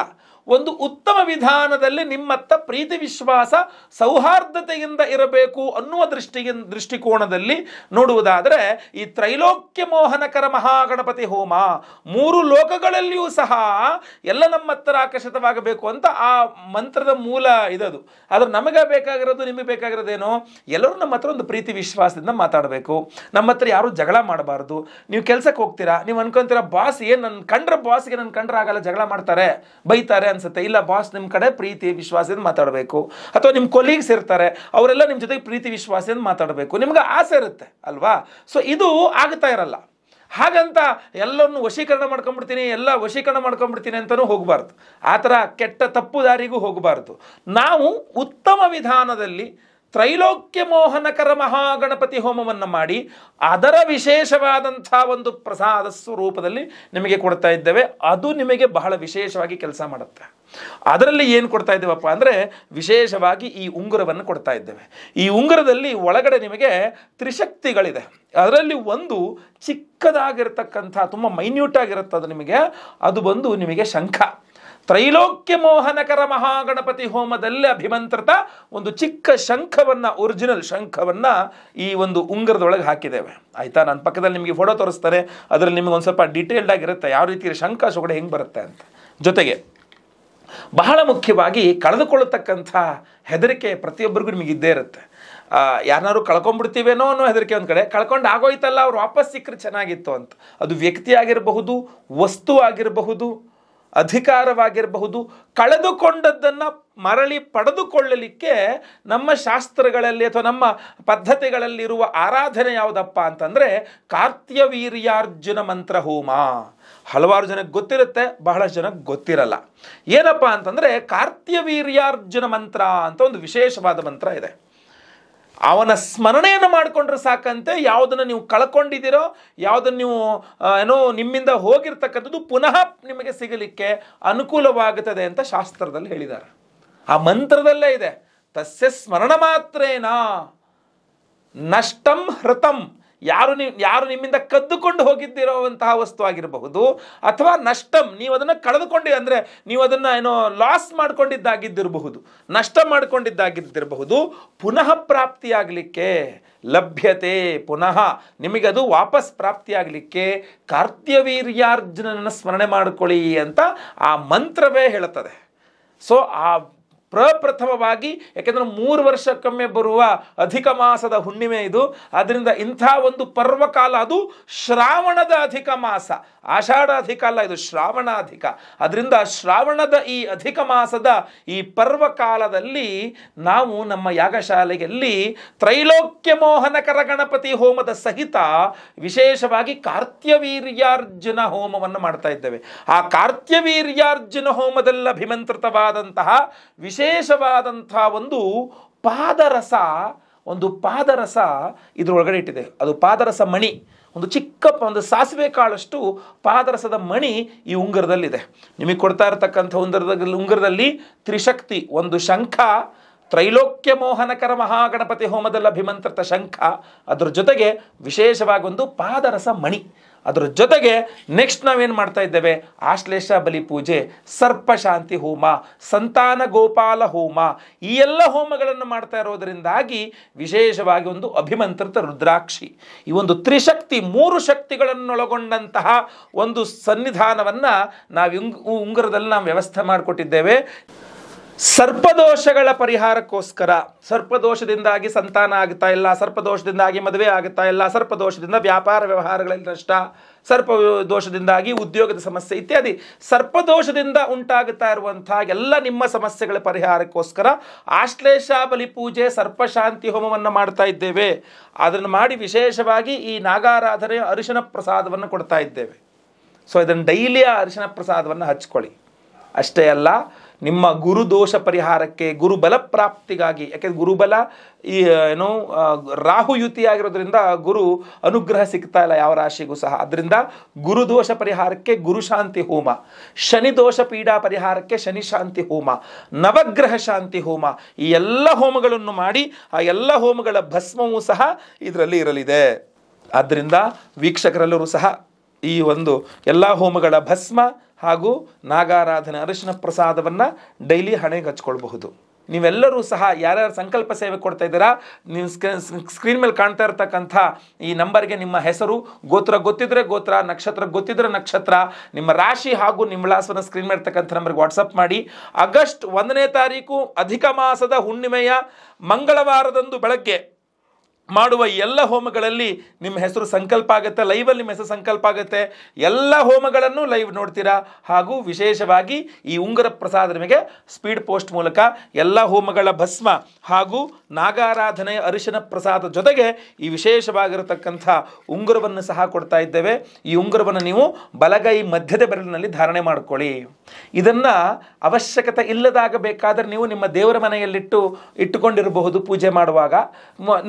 ಒಂದು ಉತ್ತಮ ವಿಧಾನದಲ್ಲಿ ನಿಮ್ಮತ್ತ ಪ್ರೀತಿ ವಿಶ್ವಾಸ ಸೌಹಾರ್ದತೆಯಿಂದ ಇರಬೇಕು ಅನ್ನುವ ದೃಷ್ಟಿಯ ದೃಷ್ಟಿಕೋನದಲ್ಲಿ ನೋಡುವುದಾದರೆ ಈ ತ್ರೈಲೋಕ್ಯ ಮೋಹನಕರ ಮಹಾಗಣಪತಿ ಹೋಮ ಮೂರು ಲೋಕಗಳಲ್ಲಿಯೂ ಸಹ ಎಲ್ಲ ನಮ್ಮತ್ತರ ಆಕರ್ಷಿತವಾಗಬೇಕು ಅಂತ ಆ ಮಂತ್ರದ ಮೂಲ ಇದದು ಆದರೆ ನಮಗೆ ಬೇಕಾಗಿರೋದು ನಿಮಗೆ ಬೇಕಾಗಿರೋದೇನು ಎಲ್ಲರೂ ನಮ್ಮ ಹತ್ರ ಒಂದು ಪ್ರೀತಿ ವಿಶ್ವಾಸದಿಂದ ಮಾತಾಡಬೇಕು ನಮ್ಮ ಹತ್ರ ಯಾರೂ ಜಗಳ ಮಾಡಬಾರ್ದು ನೀವು ಕೆಲಸಕ್ಕೆ ಹೋಗ್ತೀರಾ ನೀವು ಅನ್ಕೊಂತೀರಾ ಬಾಸ್ ಏನು ನನ್ನ ಕಂಡ್ರೆ ಬಾಸ್ಗೆ ನನ್ನ ಕಂಡ್ರೆ ಆಗಲ್ಲ ಜಗಳ ಮಾಡ್ತಾರೆ ಬೈತಾರೆ ಅಂತ ಅನ್ಸುತ್ತೆ ಇಲ್ಲ ಬಾಸ್ ನಿಮ್ಮ ಕಡೆ ಪ್ರೀತಿ ವಿಶ್ವಾಸದಿಂದ ಮಾತಾಡಬೇಕು ಅಥವಾ ನಿಮ್ಮ ಕೊಲೀಗ್ಸ್ ಇರ್ತಾರೆ ಅವರೆಲ್ಲ ನಿಮ್ಮ ಜೊತೆಗೆ ಪ್ರೀತಿ ವಿಶ್ವಾಸದಿಂದ ಮಾತಾಡಬೇಕು ನಿಮ್ಗೆ ಆಸೆ ಇರುತ್ತೆ ಅಲ್ವಾ ಸೊ ಇದು ಆಗ್ತಾ ಇರಲ್ಲ ಹಾಗಂತ ಎಲ್ಲವನ್ನು ವಶೀಕರಣ ಮಾಡ್ಕೊಂಡ್ಬಿಡ್ತೀನಿ ಎಲ್ಲ ವಶೀಕರಣ ಮಾಡ್ಕೊಂಡ್ಬಿಡ್ತೀನಿ ಅಂತಲೂ ಹೋಗಬಾರ್ದು ಆ ಥರ ಕೆಟ್ಟ ತಪ್ಪು ದಾರಿಗೂ ಹೋಗಬಾರ್ದು ನಾವು ಉತ್ತಮ ವಿಧಾನದಲ್ಲಿ ತ್ರೈಲೋಕ್ಯ ಮೋಹನಕರ ಮಹಾಗಣಪತಿ ಹೋಮವನ್ನು ಮಾಡಿ ಅದರ ವಿಶೇಷವಾದಂಥ ಒಂದು ಪ್ರಸಾದ ಸ್ವರೂಪದಲ್ಲಿ ನಿಮಗೆ ಕೊಡ್ತಾ ಇದ್ದೇವೆ ಅದು ನಿಮಗೆ ಬಹಳ ವಿಶೇಷವಾಗಿ ಕೆಲಸ ಮಾಡುತ್ತೆ ಅದರಲ್ಲಿ ಏನು ಕೊಡ್ತಾ ಇದ್ದೇವಪ್ಪ ಅಂದರೆ ವಿಶೇಷವಾಗಿ ಈ ಉಂಗುರವನ್ನು ಕೊಡ್ತಾ ಇದ್ದೇವೆ ಈ ಉಂಗುರದಲ್ಲಿ ಒಳಗಡೆ ನಿಮಗೆ ತ್ರಿಶಕ್ತಿಗಳಿದೆ ಅದರಲ್ಲಿ ಒಂದು ಚಿಕ್ಕದಾಗಿರ್ತಕ್ಕಂಥ ತುಂಬ ಮೈನ್ಯೂಟ್ ಆಗಿರುತ್ತೆ ಅದು ನಿಮಗೆ ಅದು ಬಂದು ನಿಮಗೆ ಶಂಖ ತ್ರೈಲೋಕ್ಯ ಮೋಹನಕರ ಮಹಾಗಣಪತಿ ಹೋಮದಲ್ಲಿ ಅಭಿಮಂತ್ರಿತ ಒಂದು ಚಿಕ್ಕ ಶಂಖವನ್ನು ಒರಿಜಿನಲ್ ಶಂಖವನ್ನು ಈ ಒಂದು ಉಂಗರದೊಳಗೆ ಹಾಕಿದ್ದೇವೆ ಆಯಿತಾ ನನ್ನ ಪಕ್ಕದಲ್ಲಿ ನಿಮಗೆ ಫೋಟೋ ತೋರಿಸ್ತಾರೆ ಅದರಲ್ಲಿ ನಿಮಗೆ ಒಂದು ಸ್ವಲ್ಪ ಆಗಿರುತ್ತೆ ಯಾವ ರೀತಿ ಶಂಖ ಸೊಗಡೆ ಹೆಂಗೆ ಬರುತ್ತೆ ಅಂತ ಜೊತೆಗೆ ಬಹಳ ಮುಖ್ಯವಾಗಿ ಕಳೆದುಕೊಳ್ಳತಕ್ಕಂಥ ಹೆದರಿಕೆ ಪ್ರತಿಯೊಬ್ಬರಿಗೂ ನಿಮಗೆ ಇದ್ದೇ ಇರುತ್ತೆ ಯಾರನ್ನಾರು ಕಳ್ಕೊಂಡ್ಬಿಡ್ತೀವೇನೋ ಅನ್ನೋ ಹೆದರಿಕೆ ಒಂದು ಕಡೆ ಕಳ್ಕೊಂಡು ಆಗೋಯ್ತಲ್ಲ ಅವ್ರು ವಾಪಸ್ ಸಿಕ್ಕರೆ ಚೆನ್ನಾಗಿತ್ತು ಅಂತ ಅದು ವ್ಯಕ್ತಿ ಆಗಿರಬಹುದು ವಸ್ತು ಆಗಿರಬಹುದು ಅಧಿಕಾರವಾಗಿರಬಹುದು ಕಳೆದುಕೊಂಡದ್ದನ್ನು ಮರಳಿ ಪಡೆದುಕೊಳ್ಳಲಿಕ್ಕೆ ನಮ್ಮ ಶಾಸ್ತ್ರಗಳಲ್ಲಿ ಅಥವಾ ನಮ್ಮ ಪದ್ಧತಿಗಳಲ್ಲಿರುವ ಆರಾಧನೆ ಯಾವುದಪ್ಪ ಅಂತಂದರೆ ಕಾರ್ತ್ಯವೀರ್ಯಾರ್ಜುನ ಮಂತ್ರ ಹೋಮ ಹಲವಾರು ಜನಕ್ಕೆ ಗೊತ್ತಿರುತ್ತೆ ಬಹಳಷ್ಟು ಜನಕ್ಕೆ ಗೊತ್ತಿರಲ್ಲ ಏನಪ್ಪ ಅಂತಂದರೆ ಕಾರ್ತ್ಯವೀರ್ಯಾರ್ಜುನ ಮಂತ್ರ ಅಂತ ಒಂದು ವಿಶೇಷವಾದ ಮಂತ್ರ ಇದೆ ಅವನ ಸ್ಮರಣೆಯನ್ನು ಮಾಡಿಕೊಂಡ್ರೆ ಸಾಕಂತೆ ಯಾವುದನ್ನು ನೀವು ಕಳ್ಕೊಂಡಿದ್ದೀರೋ ಯಾವುದನ್ನು ನೀವು ಏನೋ ನಿಮ್ಮಿಂದ ಹೋಗಿರ್ತಕ್ಕಂಥದ್ದು ಪುನಃ ನಿಮಗೆ ಸಿಗಲಿಕ್ಕೆ ಅನುಕೂಲವಾಗುತ್ತದೆ ಅಂತ ಶಾಸ್ತ್ರದಲ್ಲಿ ಹೇಳಿದ್ದಾರೆ ಆ ಮಂತ್ರದಲ್ಲೇ ಇದೆ ತಸ್ಯ ಸ್ಮರಣ ಮಾತ್ರೇನಾ ನಷ್ಟಂ ಹೃತಂ ಯಾರು ನೀವು ಯಾರು ನಿಮ್ಮಿಂದ ಕದ್ದುಕೊಂಡು ಹೋಗಿದ್ದಿರುವಂತಹ ವಸ್ತು ಆಗಿರಬಹುದು ಅಥವಾ ನಷ್ಟಂ ನೀವು ಅದನ್ನು ಕಳೆದುಕೊಂಡು ಅಂದರೆ ನೀವು ಅದನ್ನು ಏನೋ ಲಾಸ್ ಮಾಡಿಕೊಂಡಿದ್ದಾಗಿದ್ದಿರಬಹುದು ನಷ್ಟ ಮಾಡಿಕೊಂಡಿದ್ದಾಗಿದ್ದಿರಬಹುದು ಪುನಃ ಪ್ರಾಪ್ತಿಯಾಗಲಿಕ್ಕೆ ಲಭ್ಯತೆ ಪುನಃ ನಿಮಗದು ವಾಪಸ್ ಪ್ರಾಪ್ತಿಯಾಗಲಿಕ್ಕೆ ಕಾರ್ತ್ಯವೀರ್ಯಾರ್ಜುನನ ಸ್ಮರಣೆ ಮಾಡಿಕೊಳ್ಳಿ ಅಂತ ಆ ಮಂತ್ರವೇ ಹೇಳುತ್ತದೆ ಸೊ ಆ ಪ್ರಪ್ರಥಮವಾಗಿ ಯಾಕೆಂದರೆ ಮೂರು ವರ್ಷಕ್ಕೊಮ್ಮೆ ಬರುವ ಅಧಿಕ ಮಾಸದ ಹುಣ್ಣಿಮೆ ಇದು ಆದ್ದರಿಂದ ಇಂಥ ಒಂದು ಪರ್ವಕಾಲ ಅದು ಶ್ರಾವಣದ ಅಧಿಕ ಮಾಸ ಆಷಾಢ ಅಧಿಕ ಅಲ್ಲ ಇದು ಶ್ರಾವಣ ಅಧಿಕ ಅದರಿಂದ ಶ್ರಾವಣದ ಈ ಅಧಿಕ ಮಾಸದ ಈ ಪರ್ವಕಾಲದಲ್ಲಿ ನಾವು ನಮ್ಮ ಯಾಗಶಾಲೆಯಲ್ಲಿ ತ್ರೈಲೋಕ್ಯ ಮೋಹನಕರ ಗಣಪತಿ ಹೋಮದ ಸಹಿತ ವಿಶೇಷವಾಗಿ ಕಾರ್ತ್ಯವೀರ್ಯಾರ್ಜುನ ಹೋಮವನ್ನು ಮಾಡ್ತಾ ಇದ್ದೇವೆ ಆ ಕಾರ್ತ್ಯವೀರ್ಯಾರ್ಜುನ ಹೋಮದಲ್ಲಿ ಅಭಿಮಂತ್ರಿತವಾದಂತಹ ವಿಶೇಷ ವಿಶೇಷವಾದಂಥ ಒಂದು ಪಾದರಸ ಒಂದು ಪಾದರಸ ಇದರೊಳಗಡೆ ಇಟ್ಟಿದೆ ಅದು ಪಾದರಸ ಮಣಿ ಒಂದು ಚಿಕ್ಕ ಒಂದು ಸಾಸಿವೆ ಕಾಳಷ್ಟು ಪಾದರಸದ ಮಣಿ ಈ ಉಂಗುರದಲ್ಲಿದೆ ನಿಮಗೆ ಕೊಡ್ತಾ ಇರತಕ್ಕಂಥ ಉಂಗುರದಲ್ಲಿ ಉಂಗುರದಲ್ಲಿ ತ್ರಿಶಕ್ತಿ ಒಂದು ಶಂಖ ತ್ರೈಲೋಕ್ಯ ಮೋಹನಕರ ಮಹಾಗಣಪತಿ ಹೋಮದಲ್ಲಿ ಅಭಿಮಂತ್ರಿತ ಶಂಖ ಅದರ ಜೊತೆಗೆ ವಿಶೇಷವಾಗಿ ಒಂದು ಪಾದರಸ ಮಣಿ ಅದರ ಜೊತೆಗೆ ನೆಕ್ಸ್ಟ್ ನಾವೇನು ಮಾಡ್ತಾ ಇದ್ದೇವೆ ಆಶ್ಲೇಷ ಬಲಿ ಪೂಜೆ ಸರ್ಪಶಾಂತಿ ಹೋಮ ಸಂತಾನ ಗೋಪಾಲ ಹೋಮ ಈ ಎಲ್ಲ ಹೋಮಗಳನ್ನು ಮಾಡ್ತಾ ಇರೋದರಿಂದಾಗಿ ವಿಶೇಷವಾಗಿ ಒಂದು ಅಭಿಮಂತ್ರಿತ ರುದ್ರಾಕ್ಷಿ ಈ ಒಂದು ತ್ರಿಶಕ್ತಿ ಮೂರು ಶಕ್ತಿಗಳನ್ನೊಳಗೊಂಡಂತಹ ಒಂದು ಸನ್ನಿಧಾನವನ್ನು ನಾವು ಉಂಗ್ ಉಂಗುರದಲ್ಲಿ ನಾವು ವ್ಯವಸ್ಥೆ ಮಾಡಿಕೊಟ್ಟಿದ್ದೇವೆ ಸರ್ಪದೋಷಗಳ ಪರಿಹಾರಕ್ಕೋಸ್ಕರ ಸರ್ಪದೋಷದಿಂದಾಗಿ ಸಂತಾನ ಆಗ್ತಾ ಇಲ್ಲ ಸರ್ಪದೋಷದಿಂದಾಗಿ ಮದುವೆ ಆಗ್ತಾ ಇಲ್ಲ ಸರ್ಪದೋಷದಿಂದ ವ್ಯಾಪಾರ ವ್ಯವಹಾರಗಳಲ್ಲಿ ನಷ್ಟ ಸರ್ಪ ದೋಷದಿಂದಾಗಿ ಉದ್ಯೋಗದ ಸಮಸ್ಯೆ ಇತ್ಯಾದಿ ಸರ್ಪದೋಷದಿಂದ ಉಂಟಾಗುತ್ತಾ ಇರುವಂತಹ ಎಲ್ಲ ನಿಮ್ಮ ಸಮಸ್ಯೆಗಳ ಪರಿಹಾರಕ್ಕೋಸ್ಕರ ಆಶ್ಲೇಷ ಬಲಿ ಪೂಜೆ ಸರ್ಪಶಾಂತಿ ಹೋಮವನ್ನು ಮಾಡ್ತಾ ಇದ್ದೇವೆ ಅದನ್ನು ಮಾಡಿ ವಿಶೇಷವಾಗಿ ಈ ನಾಗಾರಾಧನೆ ಅರಿಶಿನ ಪ್ರಸಾದವನ್ನು ಕೊಡ್ತಾ ಇದ್ದೇವೆ ಸೊ ಇದನ್ನು ಆ ಅರಿಶಿನ ಪ್ರಸಾದವನ್ನು ಹಚ್ಕೊಳ್ಳಿ ಅಷ್ಟೇ ಅಲ್ಲ ನಿಮ್ಮ ಗುರು ದೋಷ ಪರಿಹಾರಕ್ಕೆ ಗುರುಬಲ ಪ್ರಾಪ್ತಿಗಾಗಿ ಯಾಕೆಂದ್ರೆ ಗುರುಬಲ ಈ ಏನು ರಾಹುಯುತಿಯಾಗಿರೋದ್ರಿಂದ ಗುರು ಅನುಗ್ರಹ ಸಿಗ್ತಾ ಇಲ್ಲ ಯಾವ ರಾಶಿಗೂ ಸಹ ಅದರಿಂದ ಗುರು ದೋಷ ಪರಿಹಾರಕ್ಕೆ ಗುರುಶಾಂತಿ ಹೋಮ ಶನಿ ದೋಷ ಪೀಡಾ ಪರಿಹಾರಕ್ಕೆ ಶನಿ ಶಾಂತಿ ಹೋಮ ನವಗ್ರಹ ಶಾಂತಿ ಹೋಮ ಈ ಎಲ್ಲ ಹೋಮಗಳನ್ನು ಮಾಡಿ ಆ ಎಲ್ಲ ಹೋಮಗಳ ಭಸ್ಮವೂ ಸಹ ಇದರಲ್ಲಿ ಇರಲಿದೆ ಆದ್ದರಿಂದ ವೀಕ್ಷಕರೆಲ್ಲರೂ ಸಹ ಈ ಒಂದು ಎಲ್ಲ ಹೋಮಗಳ ಭಸ್ಮ ಹಾಗೂ ನಾಗಾರಾಧನೆ ಅರಿಶಿನ ಪ್ರಸಾದವನ್ನು ಡೈಲಿ ಹಣೆಗೆ ಹಚ್ಕೊಳ್ಬಹುದು ನೀವೆಲ್ಲರೂ ಸಹ ಯಾರ್ಯಾರು ಸಂಕಲ್ಪ ಸೇವೆ ಕೊಡ್ತಾ ಇದ್ದೀರಾ ನೀವು ಸ್ಕ್ರೀನ್ ಮೇಲೆ ಕಾಣ್ತಾ ಇರತಕ್ಕಂಥ ಈ ನಂಬರ್ಗೆ ನಿಮ್ಮ ಹೆಸರು ಗೋತ್ರ ಗೊತ್ತಿದ್ರೆ ಗೋತ್ರ ನಕ್ಷತ್ರ ಗೊತ್ತಿದ್ರೆ ನಕ್ಷತ್ರ ನಿಮ್ಮ ರಾಶಿ ಹಾಗೂ ನಿಮ್ಮ ವಿಳಾಸವನ್ನು ಸ್ಕ್ರೀನ್ ಮೇಲೆ ಇರ್ತಕ್ಕಂಥ ನಂಬರ್ಗೆ ವಾಟ್ಸಪ್ ಮಾಡಿ ಆಗಸ್ಟ್ ಒಂದನೇ ತಾರೀಕು ಅಧಿಕ ಮಾಸದ ಹುಣ್ಣಿಮೆಯ ಮಂಗಳವಾರದಂದು ಬೆಳಗ್ಗೆ ಮಾಡುವ ಎಲ್ಲ ಹೋಮಗಳಲ್ಲಿ ನಿಮ್ಮ ಹೆಸರು ಸಂಕಲ್ಪ ಆಗುತ್ತೆ ಲೈವಲ್ಲಿ ನಿಮ್ಮ ಹೆಸರು ಸಂಕಲ್ಪ ಆಗುತ್ತೆ ಎಲ್ಲ ಹೋಮಗಳನ್ನು ಲೈವ್ ನೋಡ್ತೀರಾ ಹಾಗೂ ವಿಶೇಷವಾಗಿ ಈ ಉಂಗರ ಪ್ರಸಾದ ನಿಮಗೆ ಸ್ಪೀಡ್ ಪೋಸ್ಟ್ ಮೂಲಕ ಎಲ್ಲ ಹೋಮಗಳ ಭಸ್ಮ ಹಾಗೂ ನಾಗಾರಾಧನೆಯ ಅರಿಶಿನ ಪ್ರಸಾದ ಜೊತೆಗೆ ಈ ವಿಶೇಷವಾಗಿರತಕ್ಕಂಥ ಉಂಗುರವನ್ನು ಸಹ ಕೊಡ್ತಾ ಇದ್ದೇವೆ ಈ ಉಂಗುರವನ್ನು ನೀವು ಬಲಗೈ ಮಧ್ಯದ ಬೆರಳಿನಲ್ಲಿ ಧಾರಣೆ ಮಾಡಿಕೊಳ್ಳಿ ಇದನ್ನು ಅವಶ್ಯಕತೆ ಇಲ್ಲದಾಗಬೇಕಾದರೆ ನೀವು ನಿಮ್ಮ ದೇವರ ಮನೆಯಲ್ಲಿಟ್ಟು ಇಟ್ಟುಕೊಂಡಿರಬಹುದು ಪೂಜೆ ಮಾಡುವಾಗ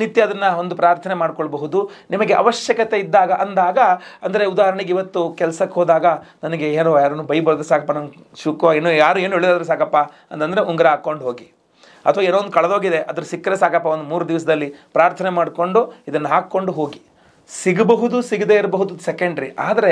ನಿತ್ಯ ಅದನ್ನು ಒಂದು ಪ್ರಾರ್ಥನೆ ಮಾಡ್ಕೊಳ್ಬಹುದು ನಿಮಗೆ ಅವಶ್ಯಕತೆ ಇದ್ದಾಗ ಅಂದಾಗ ಅಂದರೆ ಉದಾಹರಣೆಗೆ ಇವತ್ತು ಕೆಲಸಕ್ಕೆ ಹೋದಾಗ ನನಗೆ ಏನೋ ಯಾರನ್ನು ಬೈ ಸಾಕಪ್ಪ ನಂಗೆ ಶುಕೋ ಏನೋ ಯಾರು ಏನು ಹೇಳಿದ್ರು ಸಾಕಪ್ಪ ಅಂತಂದರೆ ಉಂಗುರ ಹಾಕ್ಕೊಂಡು ಹೋಗಿ ಅಥವಾ ಏನೋ ಒಂದು ಕಳೆದೋಗಿದೆ ಅದ್ರ ಸಿಕ್ಕರೆ ಸಾಕಪ್ಪ ಒಂದು ಮೂರು ದಿವಸದಲ್ಲಿ ಪ್ರಾರ್ಥನೆ ಮಾಡಿಕೊಂಡು ಇದನ್ನು ಹಾಕ್ಕೊಂಡು ಹೋಗಿ ಸಿಗಬಹುದು ಸಿಗದೇ ಇರಬಹುದು ಸೆಕೆಂಡ್ರಿ ಆದರೆ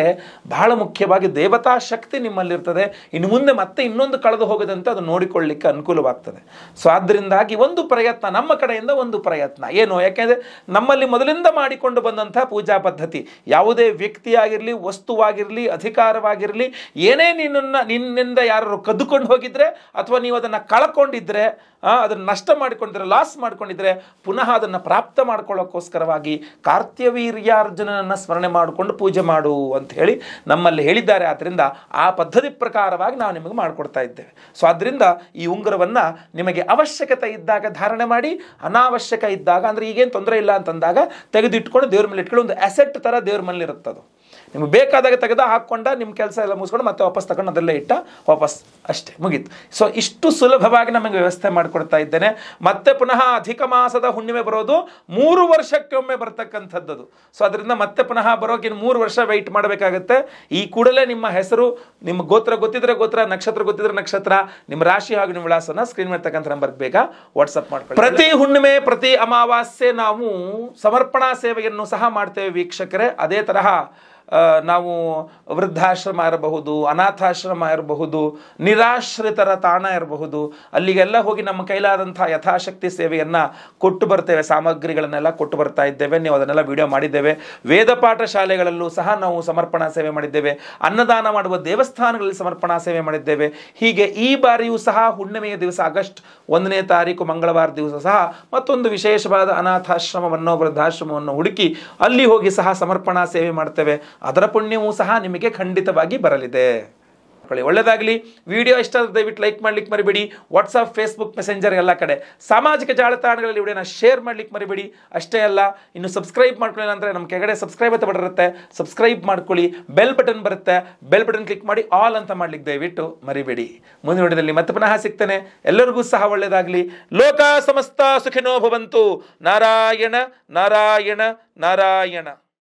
ಬಹಳ ಮುಖ್ಯವಾಗಿ ದೇವತಾ ಶಕ್ತಿ ನಿಮ್ಮಲ್ಲಿರ್ತದೆ ಇನ್ನು ಮುಂದೆ ಮತ್ತೆ ಇನ್ನೊಂದು ಕಳೆದು ಹೋಗದಂತೆ ಅದು ನೋಡಿಕೊಳ್ಳಿಕ್ಕೆ ಅನುಕೂಲವಾಗ್ತದೆ ಸೊ ಆದ್ದರಿಂದಾಗಿ ಒಂದು ಪ್ರಯತ್ನ ನಮ್ಮ ಕಡೆಯಿಂದ ಒಂದು ಪ್ರಯತ್ನ ಏನು ಯಾಕೆಂದರೆ ನಮ್ಮಲ್ಲಿ ಮೊದಲಿಂದ ಮಾಡಿಕೊಂಡು ಬಂದಂಥ ಪೂಜಾ ಪದ್ಧತಿ ಯಾವುದೇ ವ್ಯಕ್ತಿಯಾಗಿರಲಿ ವಸ್ತುವಾಗಿರಲಿ ಅಧಿಕಾರವಾಗಿರಲಿ ಏನೇ ನಿನ್ನನ್ನು ನಿನ್ನಿಂದ ಯಾರು ಕದ್ದುಕೊಂಡು ಹೋಗಿದ್ರೆ ಅಥವಾ ನೀವು ಅದನ್ನು ಕಳ್ಕೊಂಡಿದ್ರೆ ಅದನ್ನು ನಷ್ಟ ಮಾಡಿಕೊಂಡಿದ್ರೆ ಲಾಸ್ ಮಾಡ್ಕೊಂಡಿದ್ರೆ ಪುನಃ ಅದನ್ನು ಪ್ರಾಪ್ತ ಮಾಡ್ಕೊಳ್ಳೋಕ್ಕೋಸ್ಕರವಾಗಿ ಕಾರ್ತ್ಯವೀರ್ಯ ಹಿರಿಯಾರ್ಜುನನನ್ನು ಸ್ಮರಣೆ ಮಾಡಿಕೊಂಡು ಪೂಜೆ ಮಾಡು ಅಂತ ಹೇಳಿ ನಮ್ಮಲ್ಲಿ ಹೇಳಿದ್ದಾರೆ ಆದ್ದರಿಂದ ಆ ಪದ್ಧತಿ ಪ್ರಕಾರವಾಗಿ ನಾವು ನಿಮಗೆ ಮಾಡಿಕೊಡ್ತಾ ಇದ್ದೇವೆ ಸೊ ಆದ್ದರಿಂದ ಈ ಉಂಗುರವನ್ನು ನಿಮಗೆ ಅವಶ್ಯಕತೆ ಇದ್ದಾಗ ಧಾರಣೆ ಮಾಡಿ ಅನಾವಶ್ಯಕ ಇದ್ದಾಗ ಅಂದರೆ ಈಗೇನು ತೊಂದರೆ ಇಲ್ಲ ಅಂತಂದಾಗ ತೆಗೆದಿಟ್ಕೊಂಡು ದೇವ್ರ ಮೇಲೆ ಇಟ್ಕೊಂಡು ಒಂದು ಅಸೆಟ್ ಥರ ದೇವ್ರ ಇರುತ್ತದು ನಿಮ್ಗೆ ಬೇಕಾದಾಗ ತೆಗೆದ ಹಾಕ್ಕೊಂಡ ನಿಮ್ಮ ಕೆಲಸ ಎಲ್ಲ ಮುಗಿಸ್ಕೊಂಡು ಮತ್ತೆ ವಾಪಸ್ ತಗೊಂಡು ಅದರಲ್ಲೇ ಇಟ್ಟ ವಾಪಸ್ ಅಷ್ಟೇ ಮುಗೀತು ಸೊ ಇಷ್ಟು ಸುಲಭವಾಗಿ ನಮಗೆ ವ್ಯವಸ್ಥೆ ಮಾಡಿಕೊಡ್ತಾ ಇದ್ದೇನೆ ಮತ್ತೆ ಪುನಃ ಅಧಿಕ ಮಾಸದ ಹುಣ್ಣಿಮೆ ಬರೋದು ಮೂರು ವರ್ಷಕ್ಕೆ ಒಮ್ಮೆ ಬರ್ತಕ್ಕಂಥದ್ದು ಸೊ ಅದರಿಂದ ಮತ್ತೆ ಪುನಃ ಬರೋಕೆ ಮೂರು ವರ್ಷ ವೆಯ್ಟ್ ಮಾಡಬೇಕಾಗತ್ತೆ ಈ ಕೂಡಲೇ ನಿಮ್ಮ ಹೆಸರು ನಿಮ್ಮ ಗೋತ್ರ ಗೊತ್ತಿದ್ರೆ ಗೋತ್ರ ನಕ್ಷತ್ರ ಗೊತ್ತಿದ್ರೆ ನಕ್ಷತ್ರ ನಿಮ್ಮ ರಾಶಿ ಹಾಗೂ ನಿಮ್ಮ ವಿಳಾಸನ ಸ್ಕ್ರೀನ್ ಮಾಡ್ತಕ್ಕಂಥ ನಂಬರ್ ಬೇಗ ವಾಟ್ಸಪ್ ಮಾಡ್ಕೊಳ್ಳಿ ಪ್ರತಿ ಹುಣ್ಣಿಮೆ ಪ್ರತಿ ಅಮಾವಾಸ್ಯೆ ನಾವು ಸಮರ್ಪಣಾ ಸೇವೆಯನ್ನು ಸಹ ಮಾಡ್ತೇವೆ ವೀಕ್ಷಕರೇ ಅದೇ ತರಹ ನಾವು ವೃದ್ಧಾಶ್ರಮ ಇರಬಹುದು ಅನಾಥಾಶ್ರಮ ಇರಬಹುದು ನಿರಾಶ್ರಿತರ ತಾಣ ಇರಬಹುದು ಅಲ್ಲಿಗೆಲ್ಲ ಹೋಗಿ ನಮ್ಮ ಕೈಲಾದಂಥ ಯಥಾಶಕ್ತಿ ಸೇವೆಯನ್ನು ಕೊಟ್ಟು ಬರ್ತೇವೆ ಸಾಮಗ್ರಿಗಳನ್ನೆಲ್ಲ ಕೊಟ್ಟು ಬರ್ತಾ ಇದ್ದೇವೆ ನೀವು ಅದನ್ನೆಲ್ಲ ವಿಡಿಯೋ ಮಾಡಿದ್ದೇವೆ ವೇದ ಪಾಠ ಶಾಲೆಗಳಲ್ಲೂ ಸಹ ನಾವು ಸಮರ್ಪಣಾ ಸೇವೆ ಮಾಡಿದ್ದೇವೆ ಅನ್ನದಾನ ಮಾಡುವ ದೇವಸ್ಥಾನಗಳಲ್ಲಿ ಸಮರ್ಪಣಾ ಸೇವೆ ಮಾಡಿದ್ದೇವೆ ಹೀಗೆ ಈ ಬಾರಿಯೂ ಸಹ ಹುಣ್ಣಿಮೆಯ ದಿವಸ ಆಗಸ್ಟ್ ಒಂದನೇ ತಾರೀಕು ಮಂಗಳವಾರ ದಿವಸ ಸಹ ಮತ್ತೊಂದು ವಿಶೇಷವಾದ ಅನಾಥಾಶ್ರಮವನ್ನು ವೃದ್ಧಾಶ್ರಮವನ್ನು ಹುಡುಕಿ ಅಲ್ಲಿ ಹೋಗಿ ಸಹ ಸಮರ್ಪಣಾ ಸೇವೆ ಮಾಡ್ತೇವೆ ಅದರ ಪುಣ್ಯವೂ ಸಹ ನಿಮಗೆ ಖಂಡಿತವಾಗಿ ಬರಲಿದೆ ಒಳ್ಳೆಯದಾಗಲಿ ವಿಡಿಯೋ ಇಷ್ಟ ದಯವಿಟ್ಟು ಲೈಕ್ ಮಾಡ್ಲಿಕ್ಕೆ ಮರಿಬೇಡಿ ವಾಟ್ಸಪ್ ಫೇಸ್ಬುಕ್ ಮೆಸೆಂಜರ್ ಎಲ್ಲ ಕಡೆ ಸಾಮಾಜಿಕ ಜಾಲತಾಣಗಳಲ್ಲಿ ವಿಡಿಯೋನ ಶೇರ್ ಮಾಡ್ಲಿಕ್ಕೆ ಮರಿಬೇಡಿ ಅಷ್ಟೇ ಅಲ್ಲ ಇನ್ನು ಸಬ್ಸ್ಕ್ರೈಬ್ ಮಾಡ್ಕೊಳ್ಳಿ ಅಂದರೆ ನಮ್ಮ ಕೆಳಗಡೆ ಸಬ್ಸ್ಕ್ರೈಬ್ ಅಂತ ಬರುತ್ತೆ ಸಬ್ಸ್ಕ್ರೈಬ್ ಮಾಡ್ಕೊಳ್ಳಿ ಬೆಲ್ ಬಟನ್ ಬರುತ್ತೆ ಬೆಲ್ ಬಟನ್ ಕ್ಲಿಕ್ ಮಾಡಿ ಆಲ್ ಅಂತ ಮಾಡ್ಲಿಕ್ಕೆ ದಯವಿಟ್ಟು ಮರಿಬೇಡಿ ಮುಂದಿನ ವಿಡಿಯೋದಲ್ಲಿ ಮತ್ತೆ ಪುನಃ ಸಿಗ್ತೇನೆ ಎಲ್ಲರಿಗೂ ಸಹ ಒಳ್ಳೆಯದಾಗಲಿ ಲೋಕ ಸಮಸ್ತ ಸುಖಿನೋ ಭವಂತು ನಾರಾಯಣ ನಾರಾಯಣ ನಾರಾಯಣ